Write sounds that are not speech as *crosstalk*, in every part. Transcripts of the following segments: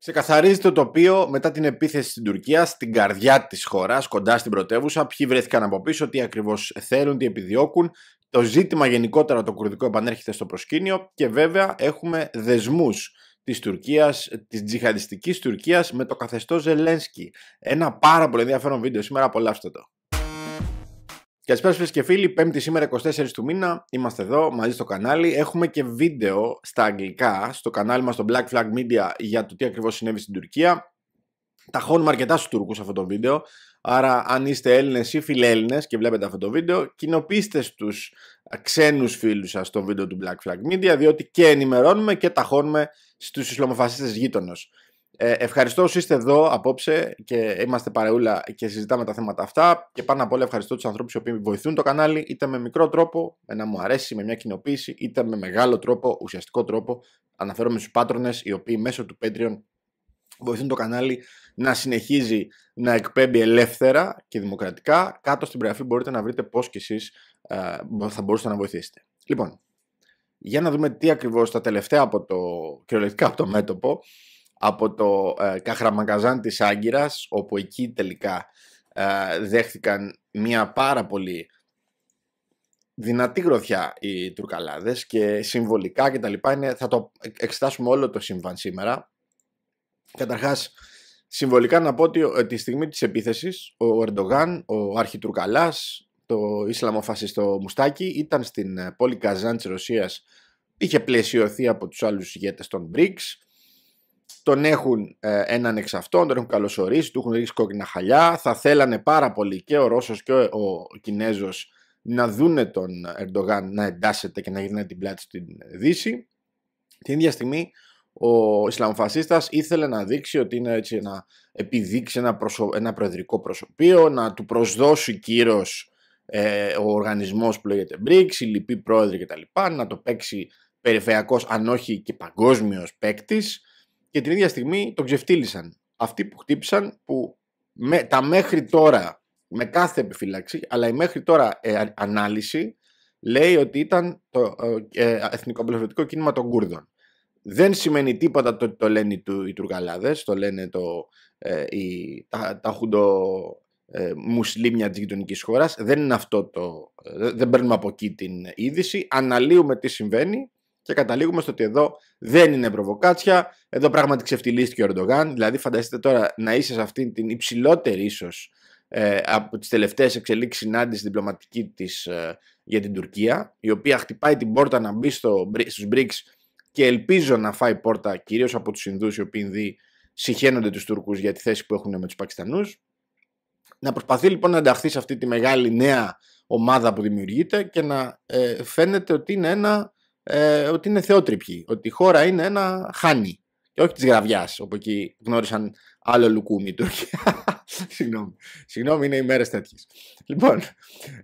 Ξεκαθαρίζει το τοπίο μετά την επίθεση στην Τουρκία, στην καρδιά της χώρας, κοντά στην πρωτεύουσα. Ποιοι βρέθηκαν από πίσω, τι ακριβώς θέλουν, τι επιδιώκουν. Το ζήτημα γενικότερα το κουρδικό επανέρχεται στο προσκήνιο και βέβαια έχουμε δεσμούς της Τουρκίας, της τζιχαντιστικής Τουρκίας με το καθεστώς Ζελένσκι. Ένα πάρα πολύ ενδιαφέρον βίντεο σήμερα, απολαύστε το. Καλησπέρα φίλες και φιλοι πέμπτη σήμερα 24 του μήνα, είμαστε εδώ μαζί στο κανάλι. Έχουμε και βίντεο στα αγγλικά στο κανάλι μας στο Black Flag Media για το τι ακριβώς συνέβη στην Τουρκία. Τα χώνουμε αρκετά στους Τούρκους αυτό το βίντεο, άρα αν είστε Έλληνες ή φιλέλληνες και βλέπετε αυτό το βίντεο, κοινοποιήστε στους ξένους φίλους σας το βίντεο του Black Flag Media, διότι και ενημερώνουμε και ταχώνουμε στους Ισλαμοφασίστες γείτονος. Ε, ευχαριστώ όσοι είστε εδώ απόψε και είμαστε παρεούλα και συζητάμε τα θέματα αυτά. Και πάνω απ' όλα ευχαριστώ τους ανθρώπους οι οποίοι βοηθούν το κανάλι, είτε με μικρό τρόπο, με να μου αρέσει, με μια κοινοποίηση, είτε με μεγάλο τρόπο, ουσιαστικό τρόπο. Αναφέρομαι στους πάτρονες, οι οποίοι μέσω του Patreon βοηθούν το κανάλι να συνεχίζει να εκπέμπει ελεύθερα και δημοκρατικά. Κάτω στην περιγραφή μπορείτε να βρείτε πώς και εσείς ε, θα μπορούσατε να βοηθήσετε. Λοιπόν, για να δούμε τι ακριβώς τα τελευταία από το κυριολεκτικά από το μέτωπο από το ε, Καχραμακαζάν της Άγκυρας, όπου εκεί τελικά ε, δέχτηκαν μια πάρα πολύ δυνατή γροθιά οι Τουρκαλάδες και συμβολικά και τα λοιπά είναι, θα το εξετάσουμε όλο το σύμβαν σήμερα. Καταρχάς, συμβολικά να πω ότι ε, τη στιγμή της επίθεσης ο Ερντογάν, ο αρχιτουρκαλάς, το Ισλαμοφασιστό Μουστάκι ήταν στην ε, πόλη Καζάν της Ρωσίας είχε πλαισιωθεί από τους άλλους ηγέτες των BRICS τον έχουν ε, έναν εξ αυτών, τον έχουν καλωσορίσει, του έχουν ρίξει κόκκινα χαλιά. Θα θέλανε πάρα πολύ και ο Ρώσος και ο, ο Κινέζος να δούνε τον Ερντογάν να εντάσσεται και να γυρνάει την πλάτη στην Δύση. Την ίδια στιγμή ο Ισλαμοφασίστας ήθελε να δείξει ότι είναι έτσι να επιδείξει ένα, ένα προεδρικό προσωπείο, να του προσδώσει κύρος ε, ο οργανισμός που λέγεται BRICS, η λοιποί πρόεδροι κτλ. Να το παίξει περιφερειακός, αν όχι και παγκόσμιος παίκτης και την ίδια στιγμή τον ξεφτύλισαν. Αυτοί που χτύπησαν, που τα μέχρι τώρα, με κάθε επιφύλαξη, αλλά η μέχρι τώρα ε, ανάλυση λέει ότι ήταν το ε, πλευρωτικό κίνημα των Κούρδων. Δεν σημαίνει τίποτα το ότι το λένε οι, οι το λένε το, ε, τα, τα χουντο ε, μουσλίμια της γειτονικής χώρας. Δεν είναι αυτό το... Ε, δεν παίρνουμε από εκεί την είδηση. Αναλύουμε τι συμβαίνει και καταλήγουμε στο ότι εδώ δεν είναι προβοκάτσια. Εδώ πράγματι ξεφτυλίστηκε ο Ερντογάν. Δηλαδή, φανταστείτε τώρα να είσαι σε αυτήν την υψηλότερη ίσως ε, από τις τελευταίες εξελίξεις συνάντηση διπλωματική της ε, για την Τουρκία, η οποία χτυπάει την πόρτα να μπει στο, στου BRICS και ελπίζω να φάει πόρτα κυρίως από τους Ινδούς, οι οποίοι ήδη συχαίνονται τους Τούρκους για τη θέση που έχουν με τους Πακιστανούς. Να προσπαθεί λοιπόν να ενταχθεί σε αυτή τη μεγάλη νέα ομάδα που δημιουργείται και να ε, φαίνεται ότι είναι ένα ε, ότι είναι θεότρυπη, ότι η χώρα είναι ένα χάνι και όχι της γραβιάς, όπου εκεί γνώρισαν άλλο λουκούμι Τουρκία. *laughs* Συγγνώμη. Συγγνώμη, είναι οι μέρες τέτοιες. Λοιπόν,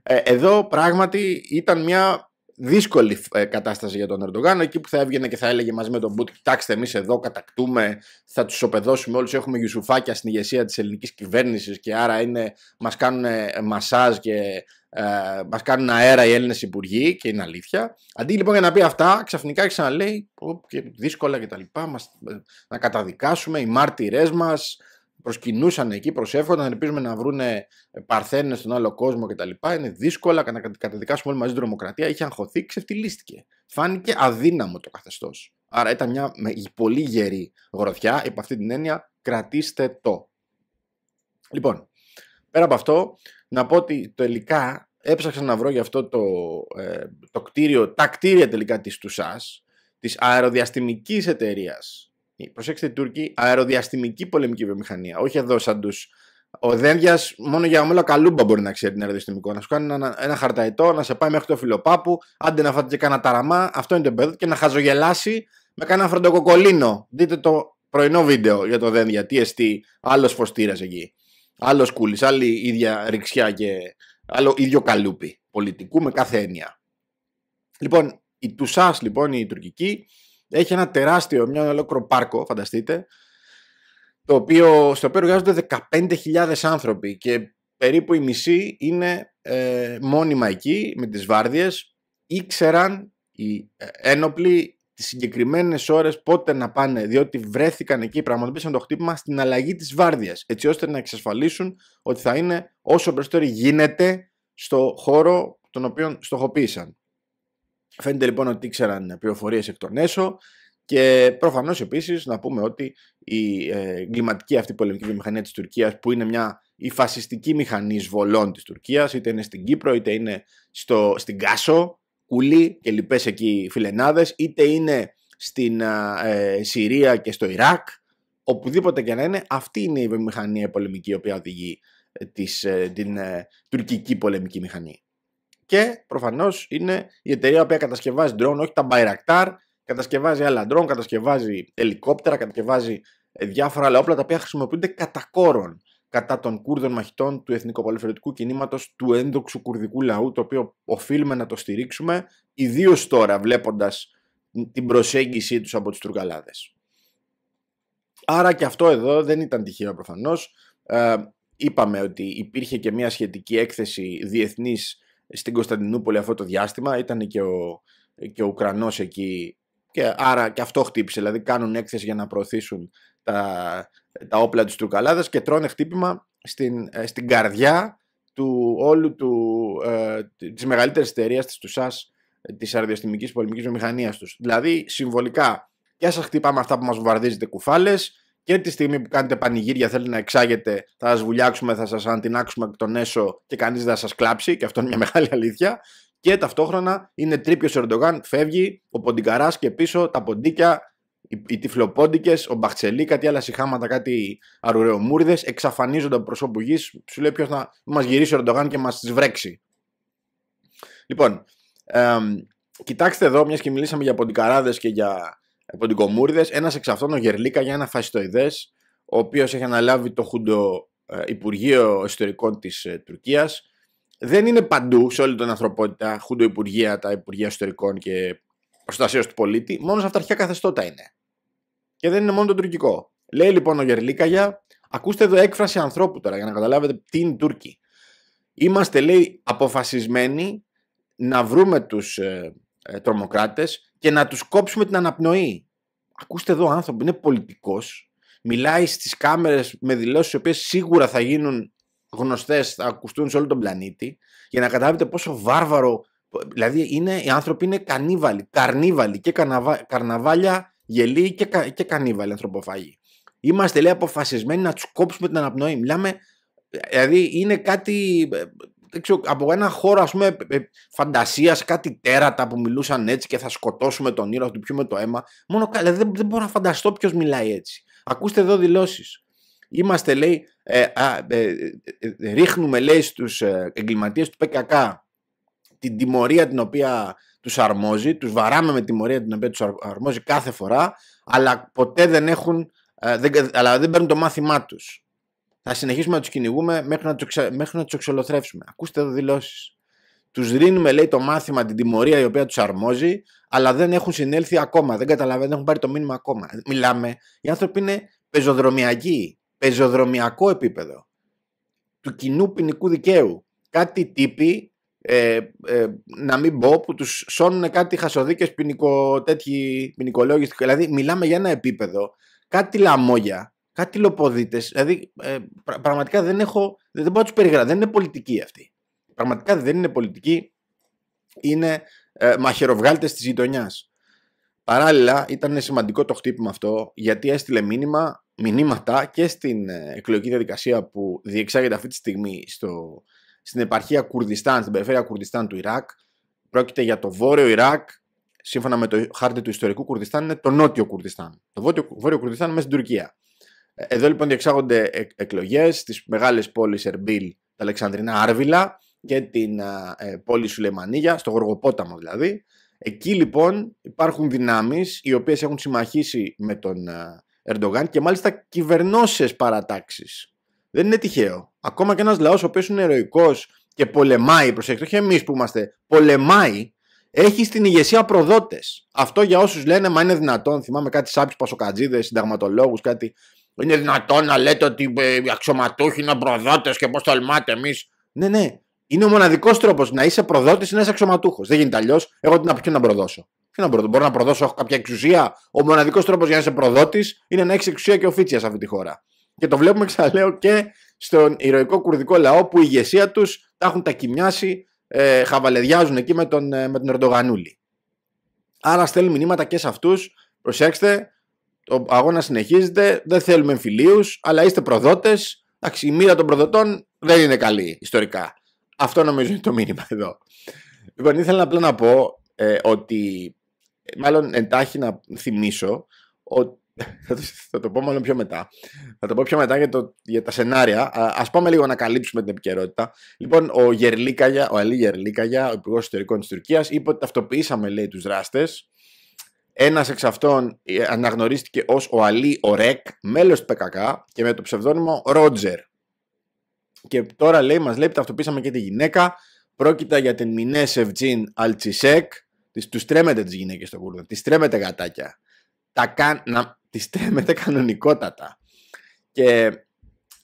ε, εδώ πράγματι ήταν μια δύσκολη ε, κατάσταση για τον Ερντογάν, εκεί που θα έβγαινε και θα έλεγε μαζί με τον Μπούτ, κοιτάξτε, εμείς εδώ κατακτούμε, θα τους οπεδώσουμε όλους. Έχουμε γιουσουφάκια στην ηγεσία της ελληνικής κυβέρνησης και άρα μα κάνουν μασάζ και ε, μας κάνουν αέρα οι Έλληνες υπουργοί και είναι αλήθεια. Αντί λοιπόν για να πει αυτά, ξαφνικά ξαναλέει και δύσκολα κτλ. Ε, να καταδικάσουμε οι μάρτυρές μας. Προσκυνούσαν εκεί, προσεύχονταν, ελπίζουμε να βρούνε παρθένες στον άλλο κόσμο κτλ. Είναι δύσκολα να καταδικάσουμε όλοι μαζί την τρομοκρατία. Είχε αγχωθεί, ξεφτυλίστηκε. Φάνηκε αδύναμο το καθεστώς. Άρα ήταν μια πολύ γερή γροθιά. Υπ' αυτή την έννοια, κρατήστε το. Λοιπόν, πέρα από αυτό, να πω ότι τελικά έψαξα να βρω για αυτό το, ε, το κτίριο, τα κτίρια τελικά της Τουσάς, της αεροδιαστημικής εταιρείας. Ε, προσέξτε οι Τούρκοι, αεροδιαστημική πολεμική βιομηχανία, όχι εδώ σαν τους ο Δένδια, μόνο για όλα καλούμπα μπορεί να ξέρει την αεροδιαστημικό. Να σου κάνει ένα, ένα χαρταετό, να σε πάει μέχρι το φιλοπάπου, άντε να φάτε και κανένα ταραμά. Αυτό είναι το παιδί και να χαζογελάσει με κανένα φροντοκοκολίνο. Δείτε το πρωινό βίντεο για το Δένδια, τι εστί, άλλος φωστήρας εκεί. Άλλο κούλη, άλλη ίδια ρηξιά και άλλο ίδιο καλούπι πολιτικού με κάθε έννοια. Λοιπόν, η τουσάς, λοιπόν η τουρκική έχει ένα τεράστιο, μια ολόκληρο πάρκο φανταστείτε το οποίο, στο οποίο εργάζονται 15.000 άνθρωποι και περίπου η μισή είναι ε, μόνιμα εκεί με τις βάρδιες ήξεραν οι ε, ένοπλοι τις συγκεκριμένες ώρες πότε να πάνε, διότι βρέθηκαν εκεί, πραγματοποίησαν το χτύπημα στην αλλαγή της βάρδιας, έτσι ώστε να εξασφαλίσουν ότι θα είναι όσο περισσότερο γίνεται στο χώρο τον οποίο στοχοποίησαν. Φαίνεται λοιπόν ότι ήξεραν πληροφορίες εκ των έσω και προφανώς επίσης να πούμε ότι η ε, εγκληματική αυτή πολεμική βιομηχανία της Τουρκίας, που είναι μια η φασιστική μηχανή εισβολών της Τουρκίας, είτε είναι στην Κύπρο είτε είναι στο, στην Κάσο, κουλή και λοιπές εκεί φιλενάδες, είτε είναι στην ε, Συρία και στο Ιράκ, οπουδήποτε και να είναι, αυτή είναι η μηχανή πολεμική η οποία οδηγεί ε, της, ε, την ε, τουρκική πολεμική μηχανή. Και προφανώς είναι η εταιρεία που κατασκευάζει ντρόν, όχι τα Bayraktar, κατασκευάζει άλλα ντρόν, κατασκευάζει ελικόπτερα, κατασκευάζει διάφορα άλλα όπλα τα οποία χρησιμοποιούνται κατά κόρον κατά των Κούρδων μαχητών του Εθνικοπολευθερωτικού κινήματος του ένδοξου κουρδικού λαού, το οποίο οφείλουμε να το στηρίξουμε, ιδίως τώρα βλέποντας την προσέγγιση τους από τους Τουρκαλάδες. Άρα και αυτό εδώ δεν ήταν τυχαίο προφανώς. Ε, είπαμε ότι υπήρχε και μια σχετική έκθεση διεθνής στην Κωνσταντινούπολη αυτό το διάστημα. Ήταν και ο, και ο Ουκρανός εκεί και άρα και αυτό χτύπησε. Δηλαδή κάνουν έκθεση για να προωθήσουν τα, τα όπλα του Τουρκαλάδας και τρώνε χτύπημα στην, ε, στην καρδιά του όλου του, ε, της μεγαλύτερης εταιρείας της του ΣΑΣ ε, της αρδιοστημικής πολεμικής βιομηχανίας τους. Δηλαδή συμβολικά και σας χτυπάμε αυτά που μας βομβαρδίζετε κουφάλες και τη στιγμή που κάνετε πανηγύρια θέλετε να εξάγετε θα σας βουλιάξουμε, θα σας αντινάξουμε από τον έσω και κανείς δεν θα σας κλάψει και αυτό είναι μια *laughs* μεγάλη αλήθεια και ταυτόχρονα είναι τρίπιος ο Ερντογάν, φεύγει ο Ποντικαράς και πίσω τα ποντίκια οι, οι τυφλοπόντικες, ο Μπαχτσελή, κάτι άλλα συχάματα, κάτι αρουρεομούρδε εξαφανίζονται από προσώπου γης. Σου λέει ποιος να μας γυρίσει ο Ερντογάν και μας τις βρέξει. Λοιπόν, ε, κοιτάξτε εδώ, μιας και μιλήσαμε για ποντικαράδες και για ποντικομούρδε. Ένας εξ αυτών, ο Γερλίκα, για ένα φασιστοειδές, ο οποίος έχει αναλάβει το Χουντο ε, Υπουργείο Ιστορικών της ε, Τουρκίας. Δεν είναι παντού σε όλη την ανθρωπότητα Χουντο Υπουργεία, τα Υπουργεία Ιστορικών και προστασίας του πολίτη, μόνος σε αυταρχικά καθεστώτα είναι. Και δεν είναι μόνο το τουρκικό. Λέει λοιπόν ο Γερλίκαγια, ακούστε εδώ έκφραση ανθρώπου τώρα για να καταλάβετε τι είναι Τούρκοι. Είμαστε λέει αποφασισμένοι να βρούμε τους ε, ε, τρομοκράτες και να τους κόψουμε την αναπνοή. Ακούστε εδώ άνθρωπο, είναι πολιτικός, μιλάει στις κάμερες με δηλώσεις οι οποίες σίγουρα θα γίνουν γνωστές, θα ακουστούν σε όλο τον πλανήτη για να καταλάβετε πόσο βάρβαρο, δηλαδή είναι, οι άνθρωποι είναι κανίβαλοι, καρνίβαλοι και καρναβάλια Γελοί και, κα, και ανθρωποφάγοι. Είμαστε λέει αποφασισμένοι να τους κόψουμε την αναπνοή. Μιλάμε, δηλαδή είναι κάτι ε, από ένα χώρο ας πούμε ε, ε, φαντασίας κάτι τέρατα που μιλούσαν έτσι και θα σκοτώσουμε τον ήρωα, του πιούμε το αίμα. Μόνο δηλαδή, δεν, μπορώ να φανταστώ ποιος μιλάει έτσι. Ακούστε εδώ δηλώσεις. Είμαστε λέει, α, ρίχνουμε λέει στους εγκληματίες του ΠΚΚ την τιμωρία την οποία τους αρμόζει, τους βαράμε με τιμωρία την οποία τους αρμόζει κάθε φορά, αλλά ποτέ δεν έχουν, ε, δεν, αλλά δεν παίρνουν το μάθημά τους. Θα συνεχίσουμε να τους κυνηγούμε μέχρι να, τους μέχρι εξολοθρεύσουμε. Ακούστε εδώ δηλώσεις. Τους δίνουμε λέει το μάθημα, την τιμωρία η οποία τους αρμόζει, αλλά δεν έχουν συνέλθει ακόμα, δεν καταλαβαίνουν, δεν έχουν πάρει το μήνυμα ακόμα. Μιλάμε, οι άνθρωποι είναι πεζοδρομιακοί, πεζοδρομιακό επίπεδο του κοινού ποινικού δικαίου. Κάτι τύποι ε, ε, να μην πω, που τους σώνουν κάτι χασοδίκες ποινικο, τέτοιοι ποινικολόγοι Δηλαδή, μιλάμε για ένα επίπεδο, κάτι λαμόγια, κάτι λοποδίτες. Δηλαδή, ε, πραγματικά δεν έχω. Δεν μπορώ να τους περιγράψω. Δεν είναι πολιτική αυτή. Πραγματικά δεν είναι πολιτική. Είναι ε, μαχαιροβγάλτες της γειτονιάς. Παράλληλα, ήταν σημαντικό το χτύπημα αυτό, γιατί έστειλε μήνυμα, μηνύματα και στην ε, εκλογική διαδικασία που διεξάγεται αυτή τη στιγμή στο, στην επαρχία Κουρδιστάν, στην περιφέρεια Κουρδιστάν του Ιράκ. Πρόκειται για το βόρειο Ιράκ, σύμφωνα με το χάρτη του ιστορικού Κουρδιστάν, είναι το νότιο Κουρδιστάν. Το βόρειο, βόρειο Κουρδιστάν μέσα στην Τουρκία. Ε, εδώ λοιπόν διεξάγονται εκλογές στις μεγάλες πόλεις Ερμπίλ, τα Αλεξανδρινά Άρβιλα και την ε, πόλη Σουλεμανίγια, στο Γοργοπόταμο δηλαδή. Εκεί λοιπόν υπάρχουν δυνάμεις οι οποίες έχουν συμμαχήσει με τον Ερντογάν και μάλιστα κυβερνώσεις παρατάξεις. Δεν είναι τυχαίο ακόμα και ένας λαός ο οποίος είναι ερωικό και πολεμάει, προσέξτε, όχι εμείς που είμαστε, πολεμάει, έχει στην ηγεσία προδότες. Αυτό για όσους λένε, μα είναι δυνατόν, θυμάμαι κάτι σάπιους πασοκατζίδες, συνταγματολόγους, κάτι. Είναι δυνατόν να λέτε ότι ε, οι αξιωματούχοι είναι προδότες και πώς τολμάτε εμείς. Ναι, ναι. Είναι ο μοναδικός τρόπος να είσαι προδότης ή να είσαι αξιωματούχος. Δεν γίνεται αλλιώς. Εγώ τι να ποιο να προδώσω. Τι να προδώσω. Μπορώ να προδώσω, έχω κάποια εξουσία. Ο μοναδικός τρόπος για να είσαι προδότης είναι να έχεις εξουσία και οφίτσια σε αυτή τη χώρα. Και το βλέπουμε, ξαναλέω, και στον ηρωικό κουρδικό λαό που η ηγεσία τους τα έχουν τακιμιάσει, ε, χαβαλεδιάζουν εκεί με τον, ε, με τον Ερντογανούλη. Άρα στέλνουν μηνύματα και σε αυτούς, προσέξτε, ο αγώνα συνεχίζεται, δεν θέλουμε εμφυλίους, αλλά είστε προδότες, η μοίρα των προδοτών δεν είναι καλή ιστορικά. Αυτό νομίζω είναι το μήνυμα εδώ. Λοιπόν, ήθελα απλά να πω ε, ότι, ε, μάλλον εντάχει να θυμίσω, ότι θα, το, θα πω μάλλον πιο μετά. Θα το πω πιο μετά για, το, για τα σενάρια. Α πάμε λίγο να καλύψουμε την επικαιρότητα. Λοιπόν, ο Γερλίκαγια, ο Αλή Γερλίκαγια, ο Υπουργός Ιστορικών της Τουρκίας, είπε ότι ταυτοποιήσαμε, λέει, τους δράστες. Ένας εξ αυτών ε, αναγνωρίστηκε ως ο Αλή Ορέκ, μέλος του ΠΚΚ και με το ψευδόνυμο Ρότζερ. Και τώρα λέει, μας λέει, ταυτοποιήσαμε και τη γυναίκα. Πρόκειται για την Μινέ Σευτζίν Αλτσισέκ. Τους τρέμετε τις γυναίκες στο κούρδο. Τι τρέμετε γατάκια. Τα κα... να τη στέμεται κανονικότατα. Και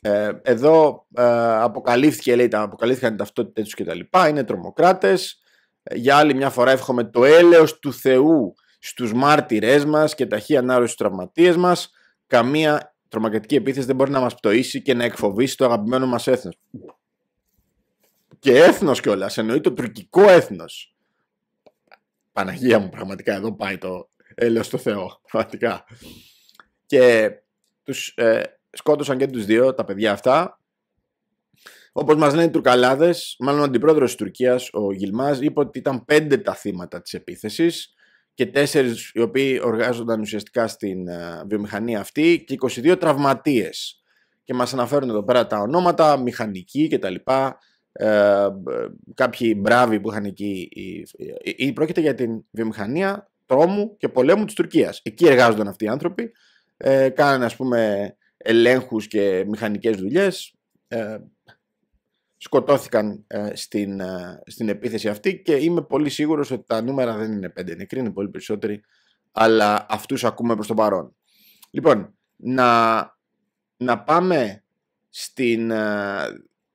ε, εδώ ε, αποκαλύφθηκε, λέει, τα αποκαλύφθηκαν οι του κτλ. Τα είναι τρομοκράτες. Ε, για άλλη μια φορά εύχομαι το έλεος του Θεού στους μάρτυρές μας και ταχύ ανάρρωσης στους τραυματίες μας. Καμία τρομακτική επίθεση δεν μπορεί να μας πτωίσει και να εκφοβήσει το αγαπημένο μας έθνος. Και έθνος κιόλας, εννοεί το τουρκικό έθνος. Παναγία μου, πραγματικά, εδώ πάει το έλεος του Θεό, πραγματικά και τους ε, σκότωσαν και τους δύο τα παιδιά αυτά. Όπως μας λένε οι Τουρκαλάδες, μάλλον ο αντιπρόεδρος της Τουρκίας, ο Γιλμάς, είπε ότι ήταν πέντε τα θύματα της επίθεσης και τέσσερις οι οποίοι οργάζονταν ουσιαστικά στην ε, βιομηχανία αυτή και 22 τραυματίες. Και μας αναφέρουν εδώ πέρα τα ονόματα, μηχανικοί κτλ. Ε, κάποιοι μπράβοι που είχαν εκεί. Ή, πρόκειται για την βιομηχανία τρόμου και πολέμου της Τουρκίας. Εκεί εργάζονταν αυτοί οι άνθρωποι ε, κάνανε ας πούμε ελέγχους και μηχανικές δουλειές ε, σκοτώθηκαν ε, στην, ε, στην επίθεση αυτή και είμαι πολύ σίγουρος ότι τα νούμερα δεν είναι πέντε νεκροί, είναι πολύ περισσότεροι αλλά αυτούς ακούμε προς το παρόν. Λοιπόν, να, να πάμε στην...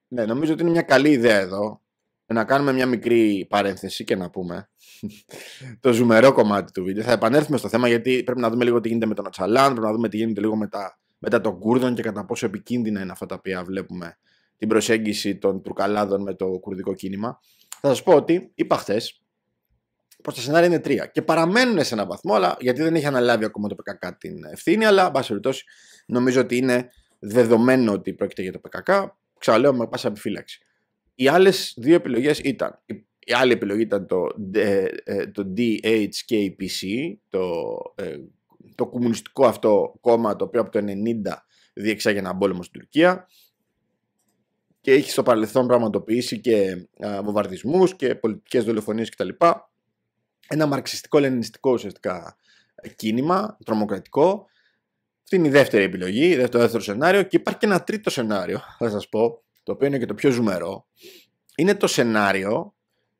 ναι, νομίζω ότι είναι μια καλή ιδέα εδώ ε, να κάνουμε μια μικρή παρένθεση και να πούμε *laughs* το ζουμερό κομμάτι του βίντεο. Θα επανέλθουμε στο θέμα γιατί πρέπει να δούμε λίγο τι γίνεται με τον Ατσαλάν, πρέπει να δούμε τι γίνεται λίγο μετά, μετά τον Κούρδον και κατά πόσο επικίνδυνα είναι αυτά τα οποία βλέπουμε την προσέγγιση των Τουρκαλάδων με το κουρδικό κίνημα. Θα σας πω ότι είπα χθες πως τα σενάρια είναι τρία και παραμένουν σε έναν βαθμό, αλλά γιατί δεν έχει αναλάβει ακόμα το ΠΚΚ την ευθύνη. Αλλά, εν περιπτώσει, νομίζω ότι είναι δεδομένο ότι πρόκειται για το ΠΚΚ. Ξαναλέω με πάσα επιφύλαξη. Οι άλλες δύο επιλογές ήταν. Η άλλη επιλογή ήταν το, ε, ε, το DHKPC, το, ε, το κομμουνιστικό αυτό κόμμα το οποίο από το 90 διεξάγει έναν πόλεμο στην Τουρκία και έχει στο παρελθόν πραγματοποιήσει και βομβαρδισμούς και πολιτικές δολοφονίες κτλ. Ένα μαρξιστικό-λενινιστικό ουσιαστικά κίνημα, τρομοκρατικό. Αυτή είναι η δεύτερη επιλογή, το δεύτερο σενάριο και υπάρχει και ένα τρίτο σενάριο, θα σας πω, το οποίο είναι και το πιο ζουμερό, είναι το σενάριο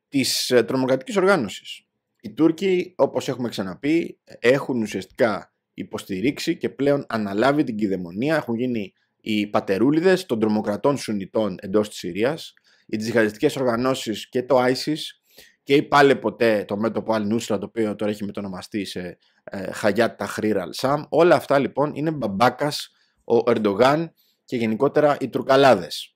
της ε, τρομοκρατικής οργάνωσης. Οι Τούρκοι, όπως έχουμε ξαναπεί, έχουν ουσιαστικά υποστηρίξει και πλέον αναλάβει την κυδαιμονία, έχουν γίνει οι πατερούλιδες των τρομοκρατών Σουνιτών εντός της Συρίας, οι τζιχαριστικές οργανώσεις και το ISIS και πάλι ποτέ το μέτωπο Al Nusra, το οποίο τώρα έχει μετονομαστεί σε ε, Χαγιάτ Αλ Σαμ. Όλα αυτά λοιπόν είναι μπαμπάκας ο Ερντογάν και γενικότερα οι Τουρκαλάδες.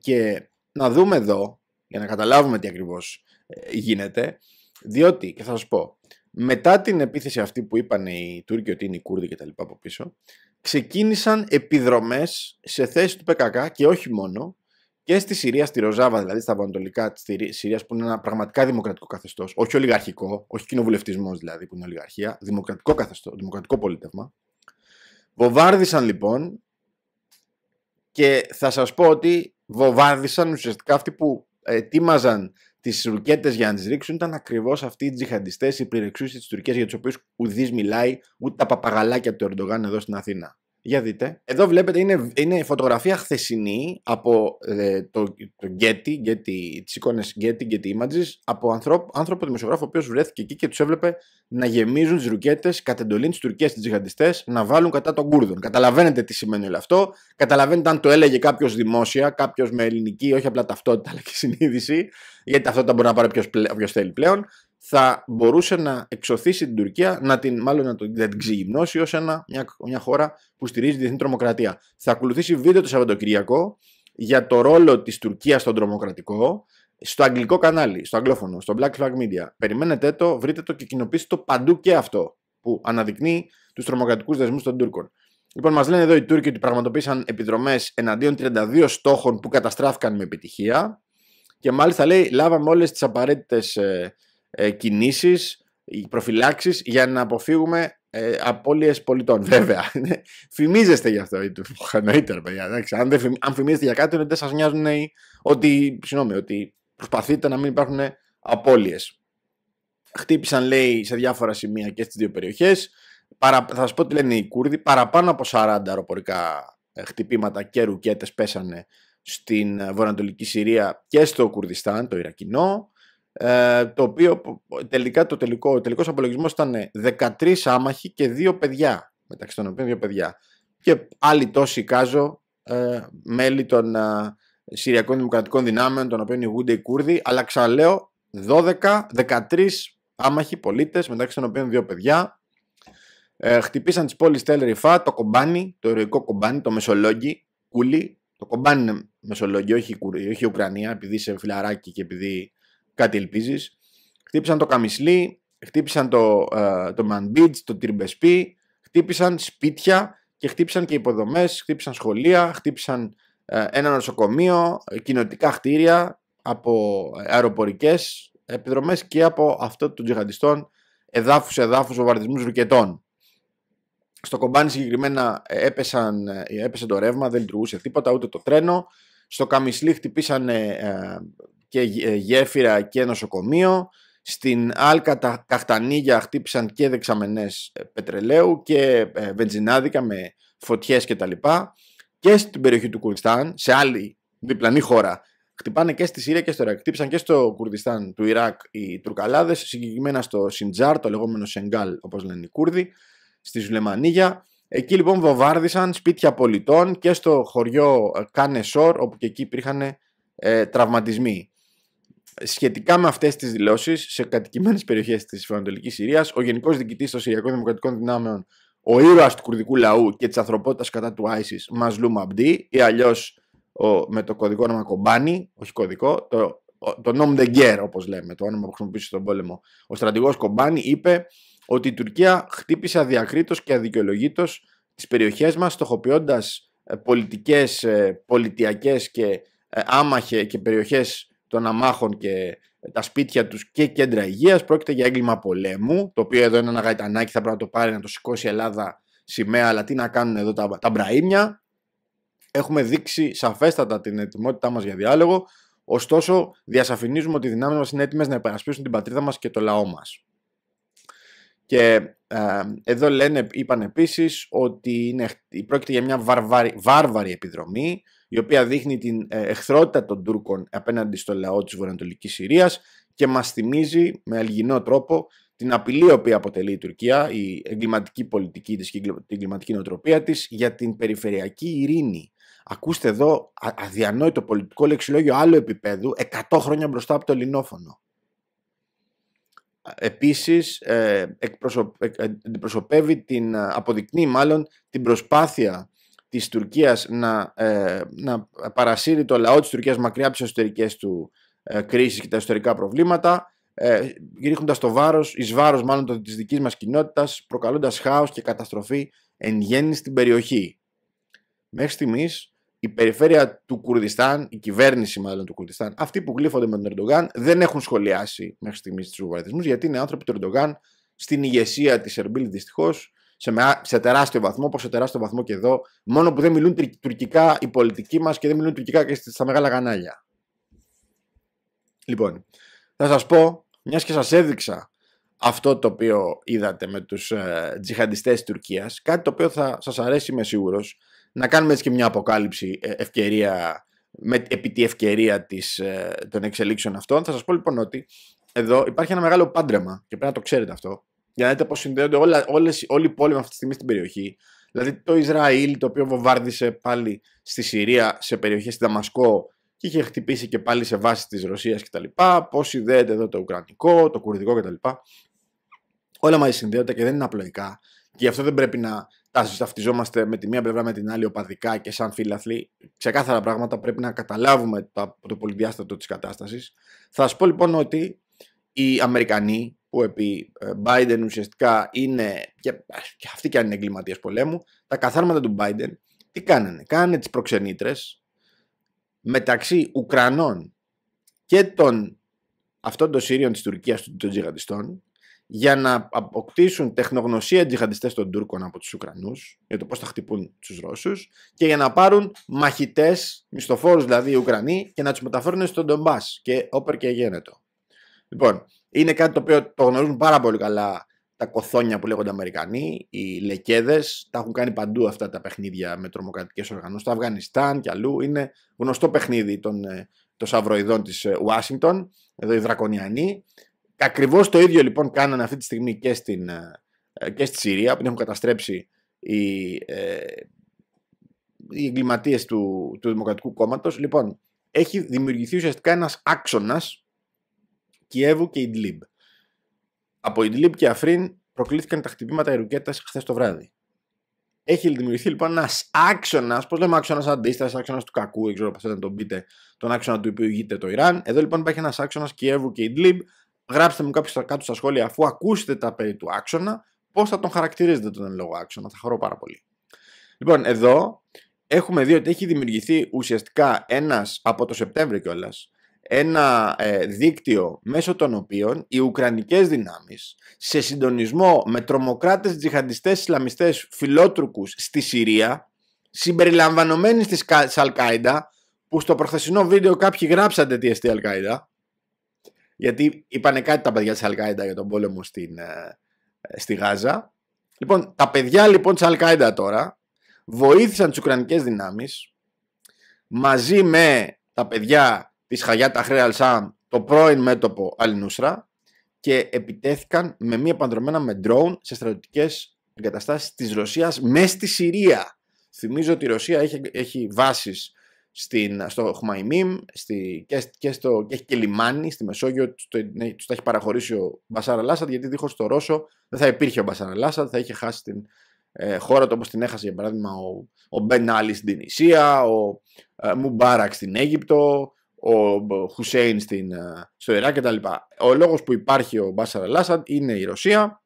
Και να δούμε εδώ, για να καταλάβουμε τι ακριβώς ε, γίνεται, διότι, και θα σας πω, μετά την επίθεση αυτή που είπαν οι Τούρκοι ότι είναι οι Κούρδοι και τα λοιπά από πίσω, ξεκίνησαν επιδρομές σε θέση του ΠΚΚ και όχι μόνο, και στη Συρία, στη Ροζάβα, δηλαδή στα βανατολικά της Συρίας, που είναι ένα πραγματικά δημοκρατικό καθεστώς, όχι ολιγαρχικό, όχι κοινοβουλευτισμός δηλαδή, που είναι ολιγαρχία, δημοκρατικό καθεστώς, δημοκρατικό πολίτευμα. Βοβάρδισαν λοιπόν και θα σας πω ότι Βοβάδισαν ουσιαστικά αυτοί που ετοίμαζαν τις ρουκέτες για να τις ρίξουν ήταν ακριβώς αυτοί οι τζιχαντιστές, οι πληρεξούσοι της Τουρκίας για τους οποίους ουδής μιλάει, ούτε τα παπαγαλάκια του Ερντογάν εδώ στην Αθήνα. Για δείτε. Εδώ βλέπετε είναι, είναι φωτογραφία χθεσινή από ε, το, το Getty, Getty τις εικόνες Getty, Getty Images, από άνθρωπο, άνθρωπο δημοσιογράφο, ο οποίος βρέθηκε εκεί και τους έβλεπε να γεμίζουν τις ρουκέτες κατ' εντολή της Τουρκίας στις τζιχαντιστές να βάλουν κατά των Κούρδων. Καταλαβαίνετε τι σημαίνει όλο αυτό. Καταλαβαίνετε αν το έλεγε κάποιος δημόσια, κάποιος με ελληνική, όχι απλά ταυτότητα αλλά και συνείδηση, γιατί ταυτότητα μπορεί να πάρει όποιος θέλει πλέον θα μπορούσε να εξωθήσει την Τουρκία, να την, μάλλον να, το, την ξεγυμνώσει ως ένα, μια, μια χώρα που στηρίζει διεθνή τρομοκρατία. Θα ακολουθήσει βίντεο το Σαββατοκυριακό για το ρόλο της Τουρκίας στον τρομοκρατικό, στο αγγλικό κανάλι, στο αγγλόφωνο, στο Black Flag Media. Περιμένετε το, βρείτε το και κοινοποιήστε το παντού και αυτό που αναδεικνύει τους τρομοκρατικούς δεσμούς των Τούρκων. Λοιπόν, μας λένε εδώ οι Τούρκοι ότι πραγματοποίησαν επιδρομές εναντίον 32 στόχων που καταστράφηκαν με επιτυχία. Και μάλιστα λέει, λάβαμε όλες τις απαραίτητες ε, ε, κινήσεις, προφυλάξεις για να αποφύγουμε ε, απώλειες πολιτών. *laughs* Βέβαια, φημίζεστε γι' αυτό. Εννοείται, παιδιά. αν, δεν αν για κάτι, δεν σας νοιάζουν οι... ότι, συγνώμη, ότι προσπαθείτε να μην υπάρχουν απώλειες. Χτύπησαν, λέει, σε διάφορα σημεία και στις δύο περιοχές. Παρα... Θα σας πω τι λένε οι Κούρδοι. Παραπάνω από 40 αεροπορικά ε, χτυπήματα και ρουκέτες πέσανε στην ε, βορειοανατολική Συρία και στο Κουρδιστάν, το Ιρακινό. Ε, το οποίο τελικά το τελικό, ο τελικός απολογισμός ήταν 13 ε, άμαχοι και δύο παιδιά, μεταξύ των οποίων δύο παιδιά. Και άλλοι τόσοι κάζο ε, μέλη των ε, Συριακών Δημοκρατικών Δυνάμεων, των οποίων ηγούνται οι Κούρδοι, αλλά ξαναλέω 12, 13 άμαχοι πολίτες, μεταξύ των οποίων δύο παιδιά, ε, χτυπήσαν τις πόλεις Τέλ Ριφά, το κομπάνι, το ηρωικό κομπάνι, το Μεσολόγγι, κούλι, το κομπάνι είναι Μεσολόγγι, όχι, Ουκρανία, επειδή είσαι φιλαράκι και επειδή κάτι ελπίζεις. Χτύπησαν το Καμισλή, χτύπησαν το, ε, το Man το χτύπησαν σπίτια και χτύπησαν και υποδομές, χτύπησαν σχολεία, χτύπησαν ε, ένα νοσοκομείο, κοινοτικά χτίρια από αεροπορικές επιδρομές και από αυτό των τζιχαντιστών εδάφους εδάφους βομβαρδισμούς ρουκετών. Στο κομπάνι συγκεκριμένα ε, έπεσαν, ε, έπεσε το ρεύμα, δεν λειτουργούσε τίποτα, ούτε το τρένο. Στο Καμισλή χτυπήσαν και ε, γέφυρα και νοσοκομείο. Στην Άλκα Καχτανίγια χτύπησαν και δεξαμενές ε, πετρελαίου και ε, βενζινάδικα με φωτιές κτλ. Και στην περιοχή του Κουρδιστάν, σε άλλη διπλανή χώρα, χτυπάνε και στη Συρία και στο Ιράκ. Χτύπησαν και στο Κουρδιστάν του Ιράκ οι Τουρκαλάδες, συγκεκριμένα στο Σιντζάρ, το λεγόμενο Σενγκάλ, όπως λένε οι Κούρδοι, στη Σουλεμανίγια. Εκεί λοιπόν βοβάρδισαν σπίτια πολιτών και στο χωριό Κάνεσόρ, όπου και εκεί υπήρχαν τραυματισμοί. Σχετικά με αυτές τις δηλώσεις, σε κατοικημένες περιοχές της Ανατολική Συρίας, ο Γενικός Διοικητής των Συριακών Δημοκρατικών Δυνάμεων, ο ήρωας του κουρδικού λαού και της ανθρωπότητας κατά του Άισι, Μαζλού Μαμπντή, ή αλλιώς με το κωδικό όνομα Κομπάνι, όχι κωδικό, το, το nom de guerre, όπως λέμε, το όνομα που χρησιμοποιήσε στον πόλεμο. Ο στρατηγός Κομπάνι είπε ότι η Τουρκία χτύπησε αδιακρίτως και αδικαιολογήτως τις περιοχές μας, στοχοποιώντας ε, πολιτικές, ε, πολιτιακές και ε, άμαχε και περιοχές των αμάχων και τα σπίτια τους και κέντρα υγείας. Πρόκειται για έγκλημα πολέμου, το οποίο εδώ είναι ένα γαϊτανάκι, θα πρέπει να το πάρει να το σηκώσει η Ελλάδα σημαία, αλλά τι να κάνουν εδώ τα, τα μπραήμια. Έχουμε δείξει σαφέστατα την ετοιμότητά μας για διάλογο, ωστόσο διασαφηνίζουμε ότι οι δυνάμεις μας είναι έτοιμες να υπερασπίσουν την πατρίδα μας και το λαό μας. Και ε, εδώ λένε, είπαν επίσης ότι είναι, πρόκειται για μια βάρβαρη επιδρομή, η οποία δείχνει την ε, εχθρότητα των Τούρκων απέναντι στο λαό της Βορειοανατολικής Συρίας και μας θυμίζει με αλγινό τρόπο την απειλή η αποτελεί η Τουρκία, η εγκληματική πολιτική της και την εγκληματική νοοτροπία της για την περιφερειακή ειρήνη. Ακούστε εδώ αδιανόητο πολιτικό λεξιλόγιο άλλου επίπεδου 100 χρόνια μπροστά από το ελληνόφωνο. Επίσης ε, ε, αντιπροσωπεύει, την, αποδεικνύει μάλλον την προσπάθεια Της Τουρκίας να, ε, να παρασύρει το λαό της Τουρκίας μακριά από τις εσωτερικές του ε, κρίσεις και τα εσωτερικά προβλήματα, ε, ρίχνοντας το βάρος, εις βάρος μάλλον της δικής μας κοινότητας, προκαλώντας χάος και καταστροφή εν γέννη στην περιοχή. Μέχρι στιγμής η περιφέρεια του Κουρδιστάν, η κυβέρνηση μάλλον του Κουρδιστάν, αυτοί που γλύφονται με τον Ερντογάν δεν έχουν σχολιάσει μέχρι στιγμής τους βομβαρδισμούς γιατί είναι άνθρωποι του Ερντογάν στην ηγεσία της Ερμπίλ δυστυχώς σε, με, σε τεράστιο βαθμό, όπω σε τεράστιο βαθμό και εδώ, μόνο που δεν μιλούν τουρκικά οι πολιτικοί μας και δεν μιλούν τουρκικά και στα μεγάλα κανάλια. Λοιπόν, θα σας πω, μιας και σας έδειξα αυτό το οποίο είδατε με τους ε, τζιχαντιστές της Τουρκίας, κάτι το οποίο θα σας αρέσει είμαι σίγουρος να κάνουμε έτσι και μια αποκάλυψη ε, ευκαιρία, με, επί τη ευκαιρία της, ε, των εξελίξεων αυτών. Θα σας πω λοιπόν ότι εδώ υπάρχει ένα μεγάλο πάντρεμα και πρέπει να το ξέρετε αυτό. Για να δείτε πώς συνδέονται όλα, όλες, όλοι οι πόλεμοι αυτή τη στιγμή στην περιοχή. Δηλαδή το Ισραήλ, το οποίο βομβάρδισε πάλι στη Συρία, σε περιοχές στη Δαμασκό και είχε χτυπήσει και πάλι σε βάση της Ρωσίας κτλ. Πώς συνδέεται εδώ το Ουκρανικό, το Κουρδικό κτλ. Όλα μαζί συνδέονται και δεν είναι απλοϊκά. Και γι' αυτό δεν πρέπει να τα ταυτιζόμαστε με τη μία πλευρά με την άλλη οπαδικά και σαν φίλαθλοι. Ξεκάθαρα πράγματα πρέπει να καταλάβουμε το, το πολυδιάστατο της κατάστασης. Θα σας πω λοιπόν ότι οι Αμερικανοί που επί ε, Biden ουσιαστικά είναι, και, και αυτοί και αν είναι εγκληματίες πολέμου, τα καθάρματα του Biden τι κάνανε. Κάνανε τις προξενήτρες μεταξύ Ουκρανών και των αυτών των Σύριων της Τουρκίας των τζιγαντιστών για να αποκτήσουν τεχνογνωσία τζιγαντιστές των Τούρκων από τους Ουκρανούς για το πώς θα χτυπούν τους Ρώσους και για να πάρουν μαχητές, μισθοφόρους δηλαδή οι Ουκρανοί και να τους μεταφέρουν στον Ντομπάς και όπερ και γένετο. Λοιπόν, είναι κάτι το οποίο το γνωρίζουν πάρα πολύ καλά τα κοθόνια που λέγονται Αμερικανοί, οι λεκέδες. Τα έχουν κάνει παντού αυτά τα παιχνίδια με τρομοκρατικές οργανώσεις. Στο Αφγανιστάν και αλλού. Είναι γνωστό παιχνίδι των, ε, των Σαυροειδών της ε, Ουάσιγκτον, εδώ οι Δρακονιανοί. Ακριβώς το ίδιο λοιπόν κάνανε αυτή τη στιγμή και, στην, ε, και στη Συρία, που έχουν καταστρέψει οι, οι εγκληματίες του, του Δημοκρατικού Κόμματος. Λοιπόν, έχει δημιουργηθεί ουσιαστικά ένας άξονας Κιέβου και Ιντλίμπ. Από Ιντλίμπ και Αφρίν προκλήθηκαν τα χτυπήματα Ιρουκέτα χθες το βράδυ. Έχει δημιουργηθεί λοιπόν ένας άξονας, πώς λέμε άξονας αντίστασης, άξονας του κακού, δεν ξέρω πώς θα τον πείτε, τον άξονα του οποίου ηγείται το Ιράν. Εδώ λοιπόν υπάρχει ένας άξονας Κιέβου και Ιντλίμπ. Γράψτε μου κάποιος κάτω στα σχόλια, αφού ακούσετε τα περί του άξονα, πώς θα τον χαρακτηρίζετε τον λόγο άξονα. Θα χαρώ πάρα πολύ. Λοιπόν, εδώ έχουμε δει ότι έχει δημιουργηθεί ουσιαστικά ένας από το Σεπτέμβριο κιόλας ένα ε, δίκτυο μέσω των οποίων οι Ουκρανικές δυνάμεις σε συντονισμό με τρομοκράτες, τζιχαντιστές, Ισλαμιστές, φιλότρουκους στη Συρία συμπεριλαμβανομένης της Αλκάιντα που στο προχθεσινό βίντεο κάποιοι γράψατε τι εστί Αλκάιντα γιατί είπανε κάτι τα παιδιά της Αλκάιντα για τον πόλεμο στην, ε, στη Γάζα Λοιπόν, τα παιδιά λοιπόν της Αλκάιντα τώρα βοήθησαν τις Ουκρανικές δυνάμεις μαζί με τα παιδιά της Χαγιάτα Χρέαλ Σάμ, το πρώην μέτωπο Αλ-Νούστρα και επιτέθηκαν με μία παντρωμένα με ντρόουν σε στρατιωτικές εγκαταστάσεις της Ρωσίας μέσα στη Συρία. Θυμίζω ότι η Ρωσία έχει, έχει βάσεις στην, στο Χμαϊμίμ στη, και, και, στο, έχει και λιμάνι στη Μεσόγειο. Του τα έχει παραχωρήσει ο Μπασάρα Λάσαντ, γιατί δίχως το Ρώσο δεν θα υπήρχε ο Μπασάρα Λάσαντ, θα είχε χάσει την ε, χώρα του όπως την έχασε για παράδειγμα ο, ο Μπεν Άλλη στην Τινησία, ο ε, Μουμπάρακ στην Αίγυπτο, ο Χουσέιν στην, ε, στο Ιράκ κτλ. Ο λόγος που υπάρχει ο Μπάσαρ Αλάσαντ είναι η Ρωσία,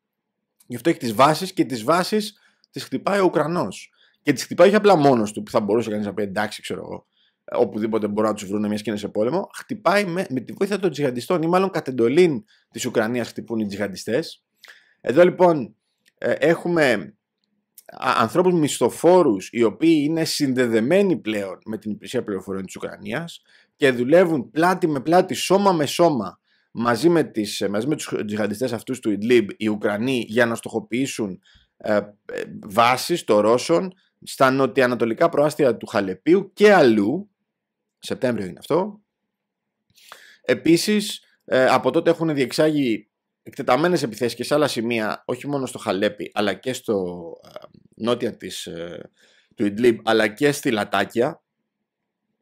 γι' αυτό έχει τις βάσεις και τις βάσεις τις χτυπάει ο Ουκρανός. Και τις χτυπάει όχι απλά μόνος του που θα μπορούσε κανείς να πει εντάξει ξέρω εγώ, οπουδήποτε μπορούν να τους βρουν μια σκηνή σε πόλεμο, χτυπάει με, με τη βοήθεια των τζιχαντιστών ή μάλλον κατ' εντολήν της Ουκρανίας χτυπούν οι τζιχαντιστές. Εδώ λοιπόν ε, έχουμε ανθρώπους μισθοφόρους οι οποίοι είναι συνδεδεμένοι πλέον με την υπηρεσία πληροφοριών της Ουκρανίας και δουλεύουν πλάτη με πλάτη, σώμα με σώμα μαζί με, τις, μαζί με τους τζιχαντιστές αυτούς του Ιντλίμπ οι Ουκρανοί για να στοχοποιήσουν ε, βάσεις των Ρώσων στα νοτιοανατολικά προάστια του Χαλεπίου και αλλού Σεπτέμβριο είναι αυτό Επίσης ε, από τότε έχουν διεξάγει εκτεταμένες επιθέσεις και σε άλλα σημεία, όχι μόνο στο Χαλέπι, αλλά και στο ε, νότια της, ε, του Ιντλίμπ, αλλά και στη Λατάκια,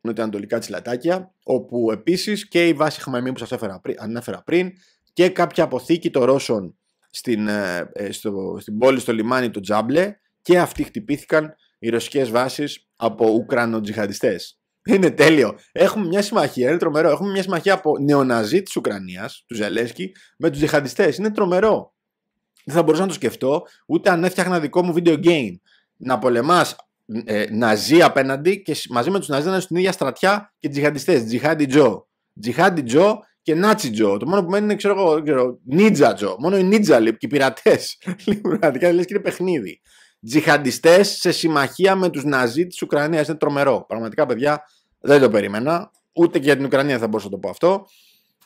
νοτιοανατολικά της Λατάκια, όπου επίσης και η βάση Χμαϊμίου που σας ανέφερα, ανέφερα πριν και κάποια αποθήκη των Ρώσων στην, ε, στο, στην πόλη, στο λιμάνι του Τζάμπλε, και αυτοί χτυπήθηκαν οι ρωσικές βάσεις από Ουκρανοτζιχαντιστές. Είναι τέλειο. Έχουμε μια συμμαχία, είναι τρομερό. Έχουμε μια συμμαχία από νεοναζί της Ουκρανίας, του Ζελέσκι, με τους διχαντιστέ. Είναι τρομερό. Δεν θα μπορούσα να το σκεφτώ ούτε αν έφτιαχνα δικό μου video game. Να πολεμάς ε, ναζί απέναντι και μαζί με τους ναζί να είναι στην ίδια στρατιά και τζιχαντιστές. Τζιχάντι Τζο. Τζιχάντι Τζο και Νάτσι Τζο. Το μόνο που μένει είναι, ξέρω εγώ, ξέρω, Νίτζα Τζο. Μόνο οι Νίτζα λοιπόν, και οι πειρατές. Πραγματικά λες και είναι παιχνίδι. Τζιχαντιστές σε συμμαχία με τους ναζί της Ουκρανίας. Είναι τρομερό. Πραγματικά, παιδιά, δεν το περίμενα. Ούτε και για την Ουκρανία θα μπορούσα να το πω αυτό.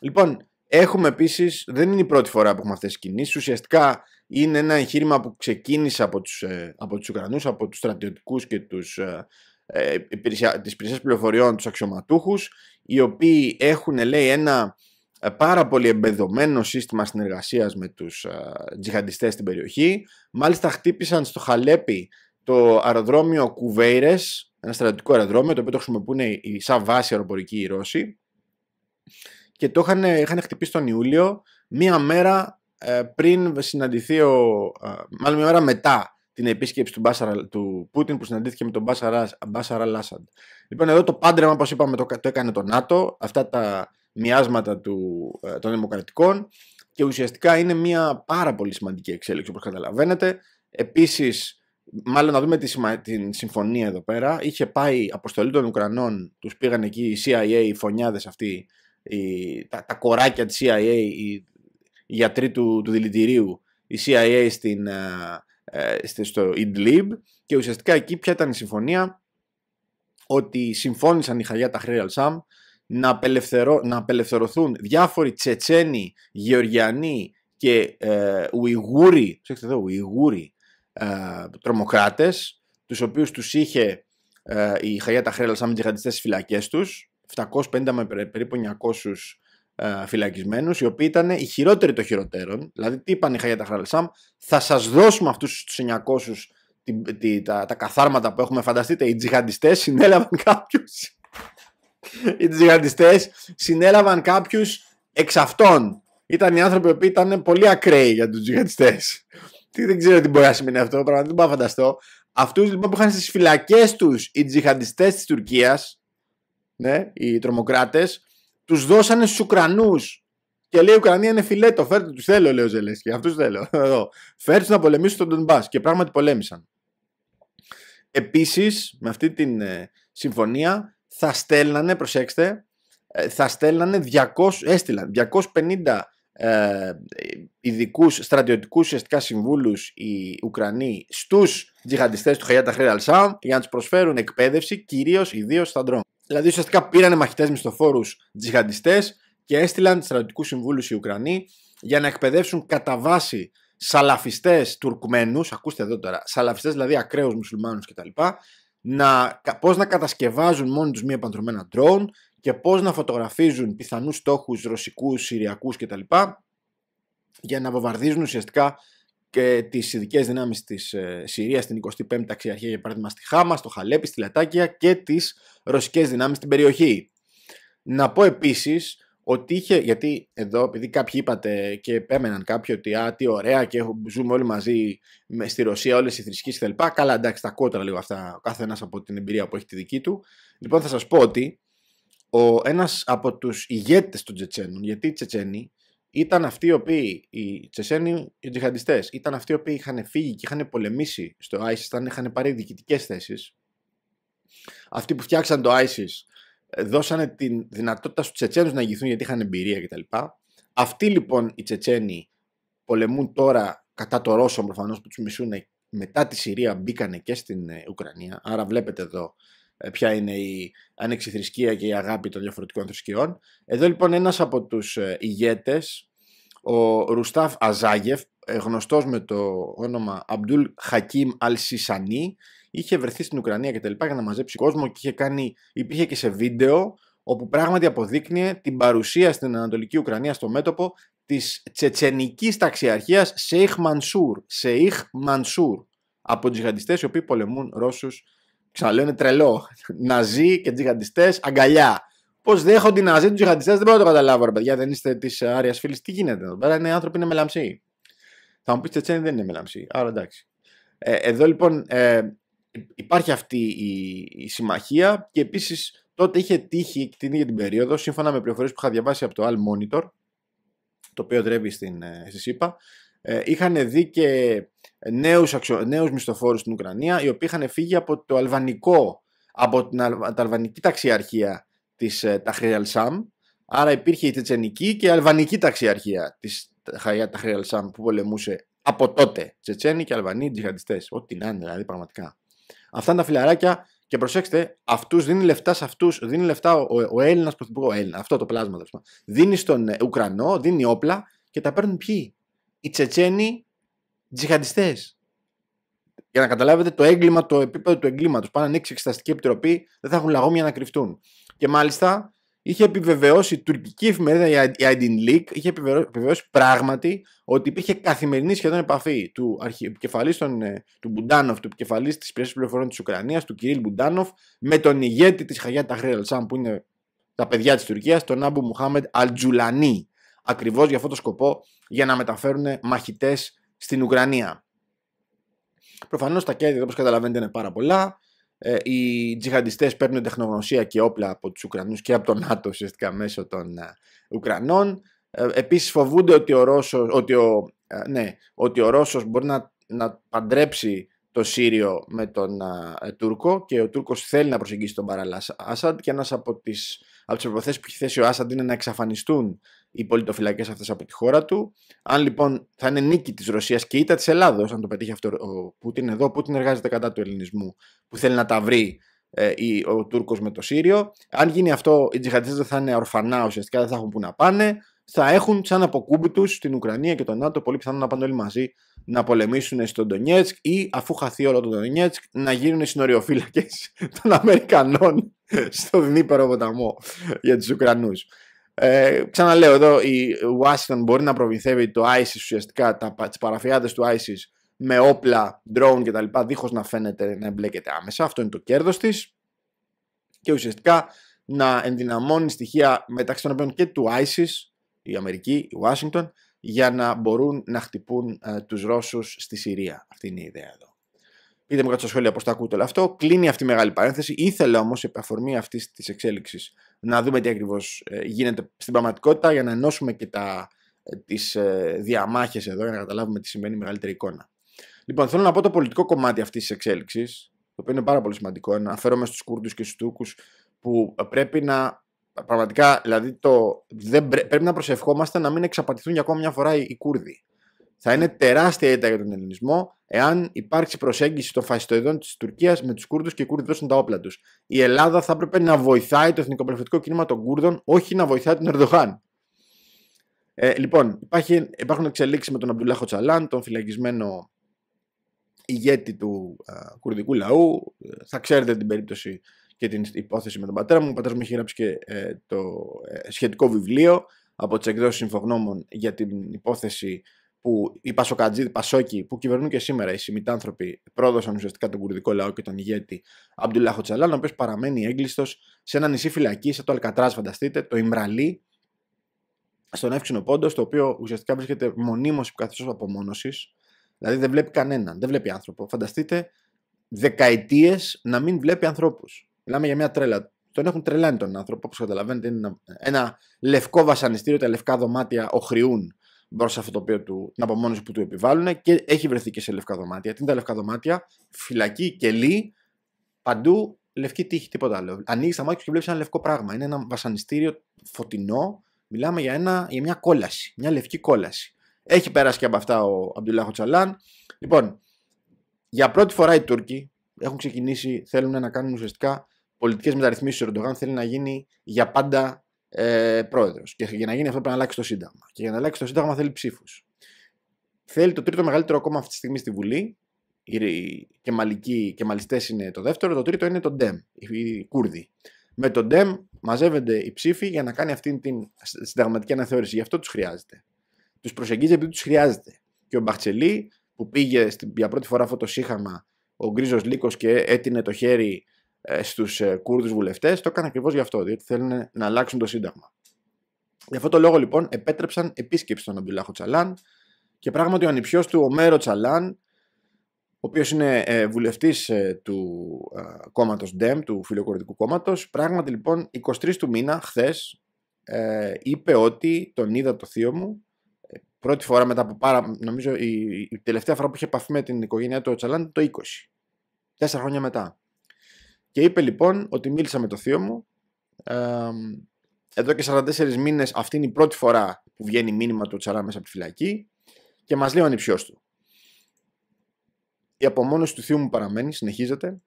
Λοιπόν, έχουμε επίσης, δεν είναι η πρώτη φορά που έχουμε αυτές τις κινήσεις. Ουσιαστικά είναι ένα εγχείρημα που ξεκίνησε από τους ε, από τους Ουκρανούς, από τους στρατιωτικούς και τους ε, ε τις πληροφοριών τους αξιωματούχους, οι οποίοι έχουν λέει ένα ε, πάρα πολύ εμπεδομένο σύστημα συνεργασίας με τους τζιχαντιστές στην περιοχή μάλιστα χτύπησαν στο Χαλέπι το αεροδρόμιο Κουβέιρες ένα στρατιωτικό αεροδρόμιο, το οποίο το χρησιμοποιούν οι, σαν βάση αεροπορική οι Ρώσοι. Και το είχαν, είχαν χτυπήσει τον Ιούλιο, μία μέρα ε, πριν συναντηθεί ο. Ε, μάλλον μία μέρα μετά την επίσκεψη του, Μπάσαρα, του Πούτιν που συναντήθηκε με τον Μπάσαρα, Λάσαντ. Λοιπόν, εδώ το πάντρεμα, όπως είπαμε, το, το έκανε το ΝΑΤΟ, αυτά τα μοιάσματα του, ε, των δημοκρατικών και ουσιαστικά είναι μια πάρα πολύ σημαντική εξέλιξη, όπως καταλαβαίνετε. Επίσης, μάλλον να δούμε τη, την συμφωνία εδώ πέρα. Είχε πάει αποστολή των Ουκρανών, τους πήγαν εκεί οι CIA, οι φωνιάδες αυτοί, τα, κοράκια της CIA, οι, οι γιατροί του, του δηλητηρίου, η CIA στην, ε, ε, στο Idlib και ουσιαστικά εκεί ποια ήταν η συμφωνία ότι συμφώνησαν οι Χαγιά τα Χρήρα να, απελευθερω, να απελευθερωθούν διάφοροι Τσετσένοι, Γεωργιανοί και ε, Ουιγούροι, εδώ, Ουιγούροι, ε, τρομοκράτες, τους οποίους τους είχε ε, η Χαγιάτα Ταχρέλα σαν τζιχαντιστές στις φυλακές τους, 750 με περίπου 900 ε, φυλακισμένους, οι οποίοι ήταν οι χειρότεροι των χειροτέρων. Δηλαδή, τι είπαν η Χαγιάτα σαν θα σας δώσουμε αυτούς τους 900 τη, τα, τα καθάρματα που έχουμε. Φανταστείτε, οι τζιχαντιστές συνέλαβαν κάποιους. οι τζιχαντιστές συνέλαβαν κάποιους εξ αυτών. Ήταν οι άνθρωποι που ήταν πολύ ακραίοι για τους τζιχαντιστές. Τι δεν ξέρω τι μπορεί να σημαίνει αυτό, πραγματικά δεν μπορώ να φανταστώ. Αυτούς λοιπόν που είχαν στις φυλακές τους οι τζιχαντιστές της Τουρκίας, ναι, οι τρομοκράτες, τους δώσανε στους Ουκρανούς. Και λέει: Η Ουκρανία είναι φιλέτο, φέρτε τους. Θέλω, λέει ο Ζελέσκι. Αυτούς θέλω. φέρτε να πολεμήσουν τον Ντομπά. Και πράγματι πολέμησαν. Επίσης, με αυτή τη ε, συμφωνία θα στέλνανε, προσέξτε, ε, θα στέλνανε 200, έστειλαν 250 ε, ειδικούς στρατιωτικούς ουσιαστικά συμβούλους οι Ουκρανοί στους τζιχαντιστές του Χαγιάτα Χρέαλ για να τους προσφέρουν εκπαίδευση, κυρίως ιδίως στα ντρόν. Δηλαδή ουσιαστικά πήραν μαχητές μισθοφόρους τζιχαντιστές και έστειλαν στρατιωτικούς συμβούλους οι Ουκρανοί για να εκπαιδεύσουν κατά βάση σαλαφιστές Τουρκμένους, ακούστε εδώ τώρα, σαλαφιστές δηλαδή ακραίους μουσουλμάνους κτλ. Να, πώς να κατασκευάζουν μόνοι τους μία επαντρωμένα ντρόουν και πώς να φωτογραφίζουν πιθανούς στόχους ρωσικούς, συριακούς κτλ. για να βομβαρδίζουν ουσιαστικά και τις ειδικές δυνάμεις της ε, Συρίας στην 25η ταξιαρχία για παράδειγμα στη Χάμα, στο Χαλέπι, στη Λατάκια και τις ρωσικές δυνάμεις στην περιοχή. Να πω επίσης ότι είχε, γιατί εδώ επειδή κάποιοι είπατε και επέμεναν κάποιοι ότι α, τι ωραία και ζούμε όλοι μαζί με, στη Ρωσία όλες οι θρησκείες κτλ. Καλά εντάξει τα κότερα λίγο αυτά, ο από την εμπειρία που έχει τη δική του. Λοιπόν θα σας πω ότι ο, ένας από τους ηγέτες των Τσετσένων, γιατί οι Τσετσένοι ήταν αυτοί οι οποίοι, οι Τσετσένοι, οι τζιχαντιστές, ήταν αυτοί οι οποίοι είχαν φύγει και είχαν πολεμήσει στο ISIS, είχαν πάρει διοικητικές θέσεις. Αυτοί που φτιάξαν το ISIS ε, δώσανε τη δυνατότητα στους Τσετσένους να ηγηθούν γιατί είχαν εμπειρία κτλ. Αυτοί λοιπόν οι Τσετσένοι πολεμούν τώρα κατά το Ρώσο προφανώς που τους μισούν μετά τη Συρία μπήκανε και στην ε, Ουκρανία. Άρα βλέπετε εδώ ε, ποια είναι η θρησκεία και η αγάπη των διαφορετικών θρησκειών. Εδώ λοιπόν ένας από τους ε, ηγέτες, ο Ρουστάφ Αζάγεφ, ε, γνωστός με το όνομα Αμπτούλ Χακίμ αλσισανί, είχε βρεθεί στην Ουκρανία και τα λοιπά για να μαζέψει κόσμο και είχε κάνει, υπήρχε και σε βίντεο όπου πράγματι αποδείκνυε την παρουσία στην Ανατολική Ουκρανία στο μέτωπο της τσετσενικής ταξιαρχίας Σεϊχ Μανσούρ, Σεϊχ Μανσούρ από τους γαντιστές οι οποίοι πολεμούν Ρώσους ξαναλέω είναι τρελό. Ναζί και τζιχαντιστές αγκαλιά. Πώς δέχονται οι Ναζί τους τζιχαντιστές, δεν μπορώ να το καταλάβω, ρε παιδιά. Δεν είστε της άριας φίλης. Τι γίνεται εδώ πέρα, είναι άνθρωποι, είναι μελαμψοί. Θα μου πείτε Τσένι δεν είναι μελαμψοί. Άρα εντάξει. Ε, εδώ λοιπόν ε, υπάρχει αυτή η, η συμμαχία και επίσης τότε είχε τύχει την ίδια την περίοδο, σύμφωνα με πληροφορίες που είχα διαβάσει από το Al Monitor, το οποίο τρέβει στην, ε, ΣΥΠΑ, ε, είχαν δει και νέους, αξιο... νέους μισθοφόρους στην Ουκρανία οι οποίοι είχαν φύγει από το αλβανικό από την τα αλβανική ταξιαρχία της ε, Ταχριαλσάμ άρα υπήρχε η τσετσενική και η αλβανική ταξιαρχία της Ταχριαλσάμ που πολεμούσε από τότε τσετσένοι και αλβανοί τζιχαντιστές ό,τι να είναι δηλαδή πραγματικά αυτά είναι τα φιλαράκια και προσέξτε, αυτούς δίνει λεφτά σε αυτούς, δίνει λεφτά ο, ο, Έλληνας πρωθυπουργός, Έλληνα, αυτό το πλάσμα. Δίνει στον ε, Ουκρανό, δίνει όπλα και τα παίρνουν ποιοι οι Τσετσένοι τζιχαντιστές. Για να καταλάβετε το έγκλημα, το επίπεδο του εγκλήματος. Πάνε να ανοίξει εξεταστική επιτροπή, δεν θα έχουν λαγόμια να κρυφτούν. Και μάλιστα είχε επιβεβαιώσει η τουρκική εφημερίδα, η Aydin Leak, είχε επιβεβαιώσει πράγματι ότι υπήρχε καθημερινή σχεδόν επαφή του επικεφαλή ε, του Μπουντάνοφ, του επικεφαλή της υπηρεσίας πληροφοριών της Ουκρανίας, του κυρίλ Μπουντάνοφ, με τον ηγέτη της Χαγιά Ταχρή Σαν, που είναι τα παιδιά της Τουρκίας, τον Άμπου Μουχάμεντ Αλτζουλανί. Ακριβώς για αυτό το σκοπό για να μεταφέρουν μαχητές στην Ουκρανία. Προφανώς τα κέρδη, όπως καταλαβαίνετε, είναι πάρα πολλά. Ε, οι τζιχαντιστές παίρνουν τεχνογνωσία και όπλα από τους Ουκρανούς και από τον ΝΑΤΟ ουσιαστικά μέσω των ε, Ουκρανών. Ε, Επίσης φοβούνται ότι ο Ρώσος, ότι ο, ναι, ο μπορεί να, να παντρέψει το Σύριο με τον Τούρκο και ο Τούρκος θέλει να προσεγγίσει τον Παραλάσσα Άσαντ και ένας από τις, από τις προποθέσεις που έχει θέσει ο Άσαντ είναι να εξαφανιστούν οι πολιτοφυλακές αυτές από τη χώρα του. Αν λοιπόν θα είναι νίκη της Ρωσίας και ήττα της Ελλάδος, αν το πετύχει αυτό ο Πούτιν, εδώ ο Πούτιν εργάζεται κατά του ελληνισμού που θέλει να τα βρει ε, ο Τούρκος με το Σύριο. Αν γίνει αυτό, οι τζιχαντιστές δεν θα είναι ορφανά ουσιαστικά, δεν θα έχουν που να πάνε. Θα έχουν σαν αποκούμπι του στην Ουκρανία και τον ΝΑΤΟ πολύ πιθανό να πάνε όλοι μαζί να πολεμήσουν στον Ντονιέτσκ ή αφού χαθεί όλο το Ντονιέτσκ να γίνουν συνοριοφύλακες *laughs* των Αμερικανών στο Δνήπερο ποταμό για τους Ουκρανούς. Ε, ξαναλέω εδώ, η Washington μπορεί να προμηθεύει το ISIS ουσιαστικά, τα, τις παραφιάδες του ISIS με όπλα, drone κτλ. δίχως να φαίνεται να εμπλέκεται άμεσα. Αυτό είναι το κέρδος της. Και ουσιαστικά να ενδυναμώνει στοιχεία μεταξύ των οποίων και του ISIS, η Αμερική, η Washington, για να μπορούν να χτυπούν ε, τους Ρώσους στη Συρία. Αυτή είναι η ιδέα εδώ. Είτε μου κάτω στα σχόλια πώς τα ακούτε όλο αυτό. Κλείνει αυτή η μεγάλη παρένθεση. Ήθελα όμω, επ' αφορμή αυτής της εξέλιξης, να δούμε τι ακριβώς ε, γίνεται στην πραγματικότητα για να ενώσουμε και τα, ε, τις ε, διαμάχες εδώ για να καταλάβουμε τι σημαίνει η μεγαλύτερη εικόνα. Λοιπόν, θέλω να πω το πολιτικό κομμάτι αυτής της εξέλιξης, το οποίο είναι πάρα πολύ σημαντικό. Αναφέρομαι στους Κούρδους και στους Τούρκους που πρέπει να. Πραγματικά, δηλαδή, το, πρέπει να προσευχόμαστε να μην εξαπατηθούν για ακόμη μια φορά οι, οι Κούρδοι. Θα είναι τεράστια ήττα για τον ελληνισμό εάν υπάρξει προσέγγιση των φασιστοειδών της Τουρκίας με τους Κούρδους και οι Κούρδοι δώσουν τα όπλα τους. Η Ελλάδα θα έπρεπε να βοηθάει το εθνικοπολιτευτικό κίνημα των Κούρδων, όχι να βοηθάει τον Ερδογάν. Ε, λοιπόν, υπάρχει, υπάρχουν εξελίξεις με τον Αμπτουλάχο Τσαλάν, τον φυλακισμένο ηγέτη του κουρδικού λαού. Θα ξέρετε την περίπτωση και την υπόθεση με τον πατέρα μου. Ο πατέρας μου έχει γράψει και ε, το ε, σχετικό βιβλίο από τις εκδόσεις για την υπόθεση που οι οι Πασόκοι, που κυβερνούν και σήμερα οι άνθρωποι, πρόδωσαν ουσιαστικά τον κουρδικό λαό και τον ηγέτη Αμπτουλάχο Τσαλάν, ο οποίος παραμένει έγκλειστος σε ένα νησί φυλακή, σε το Αλκατράς, φανταστείτε, το Ιμραλί, στον εύξηνο πόντο, στο οποίο ουσιαστικά βρίσκεται μονίμως υποκαθιστό απομόνωσης. Δηλαδή δεν βλέπει κανέναν, δεν βλέπει άνθρωπο. Φανταστείτε δεκαετίες να μην βλέπει ανθρώπους. Μιλάμε για μια τρέλα. Τον έχουν τρελάνει τον άνθρωπο, όπως καταλαβαίνετε. Είναι ένα, ένα λευκό βασανιστήριο, τα λευκά δωμάτια οχριούν μπροστά σε αυτό το οποίο του, την απομόνωση που του επιβάλλουν και έχει βρεθεί και σε λευκά δωμάτια. Τι είναι τα λευκά δωμάτια, φυλακή, κελί, παντού λευκή τύχη, τίποτα άλλο. Ανοίγεις τα μάτια και βλέπεις ένα λευκό πράγμα. Είναι ένα βασανιστήριο φωτεινό. Μιλάμε για, ένα, για μια κόλαση, μια λευκή κόλαση. Έχει πέρασει και από αυτά ο Αμπτουλάχο Τσαλάν. Λοιπόν, για πρώτη φορά οι Τούρκοι έχουν ξεκινήσει, θέλουν να κάνουν ουσιαστικά πολιτικές μεταρρυθμίσεις. Ο Ερντογάν θέλει να γίνει για πάντα ε, πρόεδρος. Και για να γίνει αυτό πρέπει να αλλάξει το Σύνταγμα. Και για να αλλάξει το Σύνταγμα θέλει ψήφους. Θέλει το τρίτο μεγαλύτερο κόμμα αυτή τη στιγμή στη Βουλή. Οι κεμαλικοί κεμαλιστέ είναι το δεύτερο. Το τρίτο είναι το Ντεμ, οι Κούρδοι. Με το ΝΤΕΜ μαζεύονται οι ψήφοι για να κάνει αυτή την συνταγματική αναθεώρηση. Γι' αυτό τους χρειάζεται. Τους προσεγγίζει επειδή τους χρειάζεται. Και ο Μπαχτσελή, που πήγε για πρώτη φορά αυτό το σύγχαμα, ο Γκρίζος Λύκος και έτεινε το χέρι ε, Στους ε, Κούρδους βουλευτές, το έκανε ακριβώ γι' αυτό, διότι θέλουν να αλλάξουν το Σύνταγμα. Γι' αυτό το λόγο λοιπόν επέτρεψαν επίσκεψη στον Αμπιλάχο Τσαλάν και πράγματι ο ανιψιός του ο Μέρο Τσαλάν, ο οποίος είναι ε, βουλευτής του κόμματο κόμματος ΝΤΕΜ, του Φιλοκορδικού κόμματος, πράγματι λοιπόν 23 του μήνα, χθες, είπε ότι τον είδα το θείο μου, πρώτη φορά μετά από πάρα, νομίζω η, τελευταία φορά που είχε επαφή με την οικογένειά του ο Τσαλάν, το 20, τέσσερα χρόνια μετά. Και είπε λοιπόν ότι μίλησα με το θείο μου. εδώ και 44 μήνες, αυτή είναι η πρώτη φορά που βγαίνει μήνυμα του Τσαρά μέσα από τη φυλακή και μας λέει ο ανιψιός του. Η απομόνωση του θείου μου παραμένει, συνεχίζεται.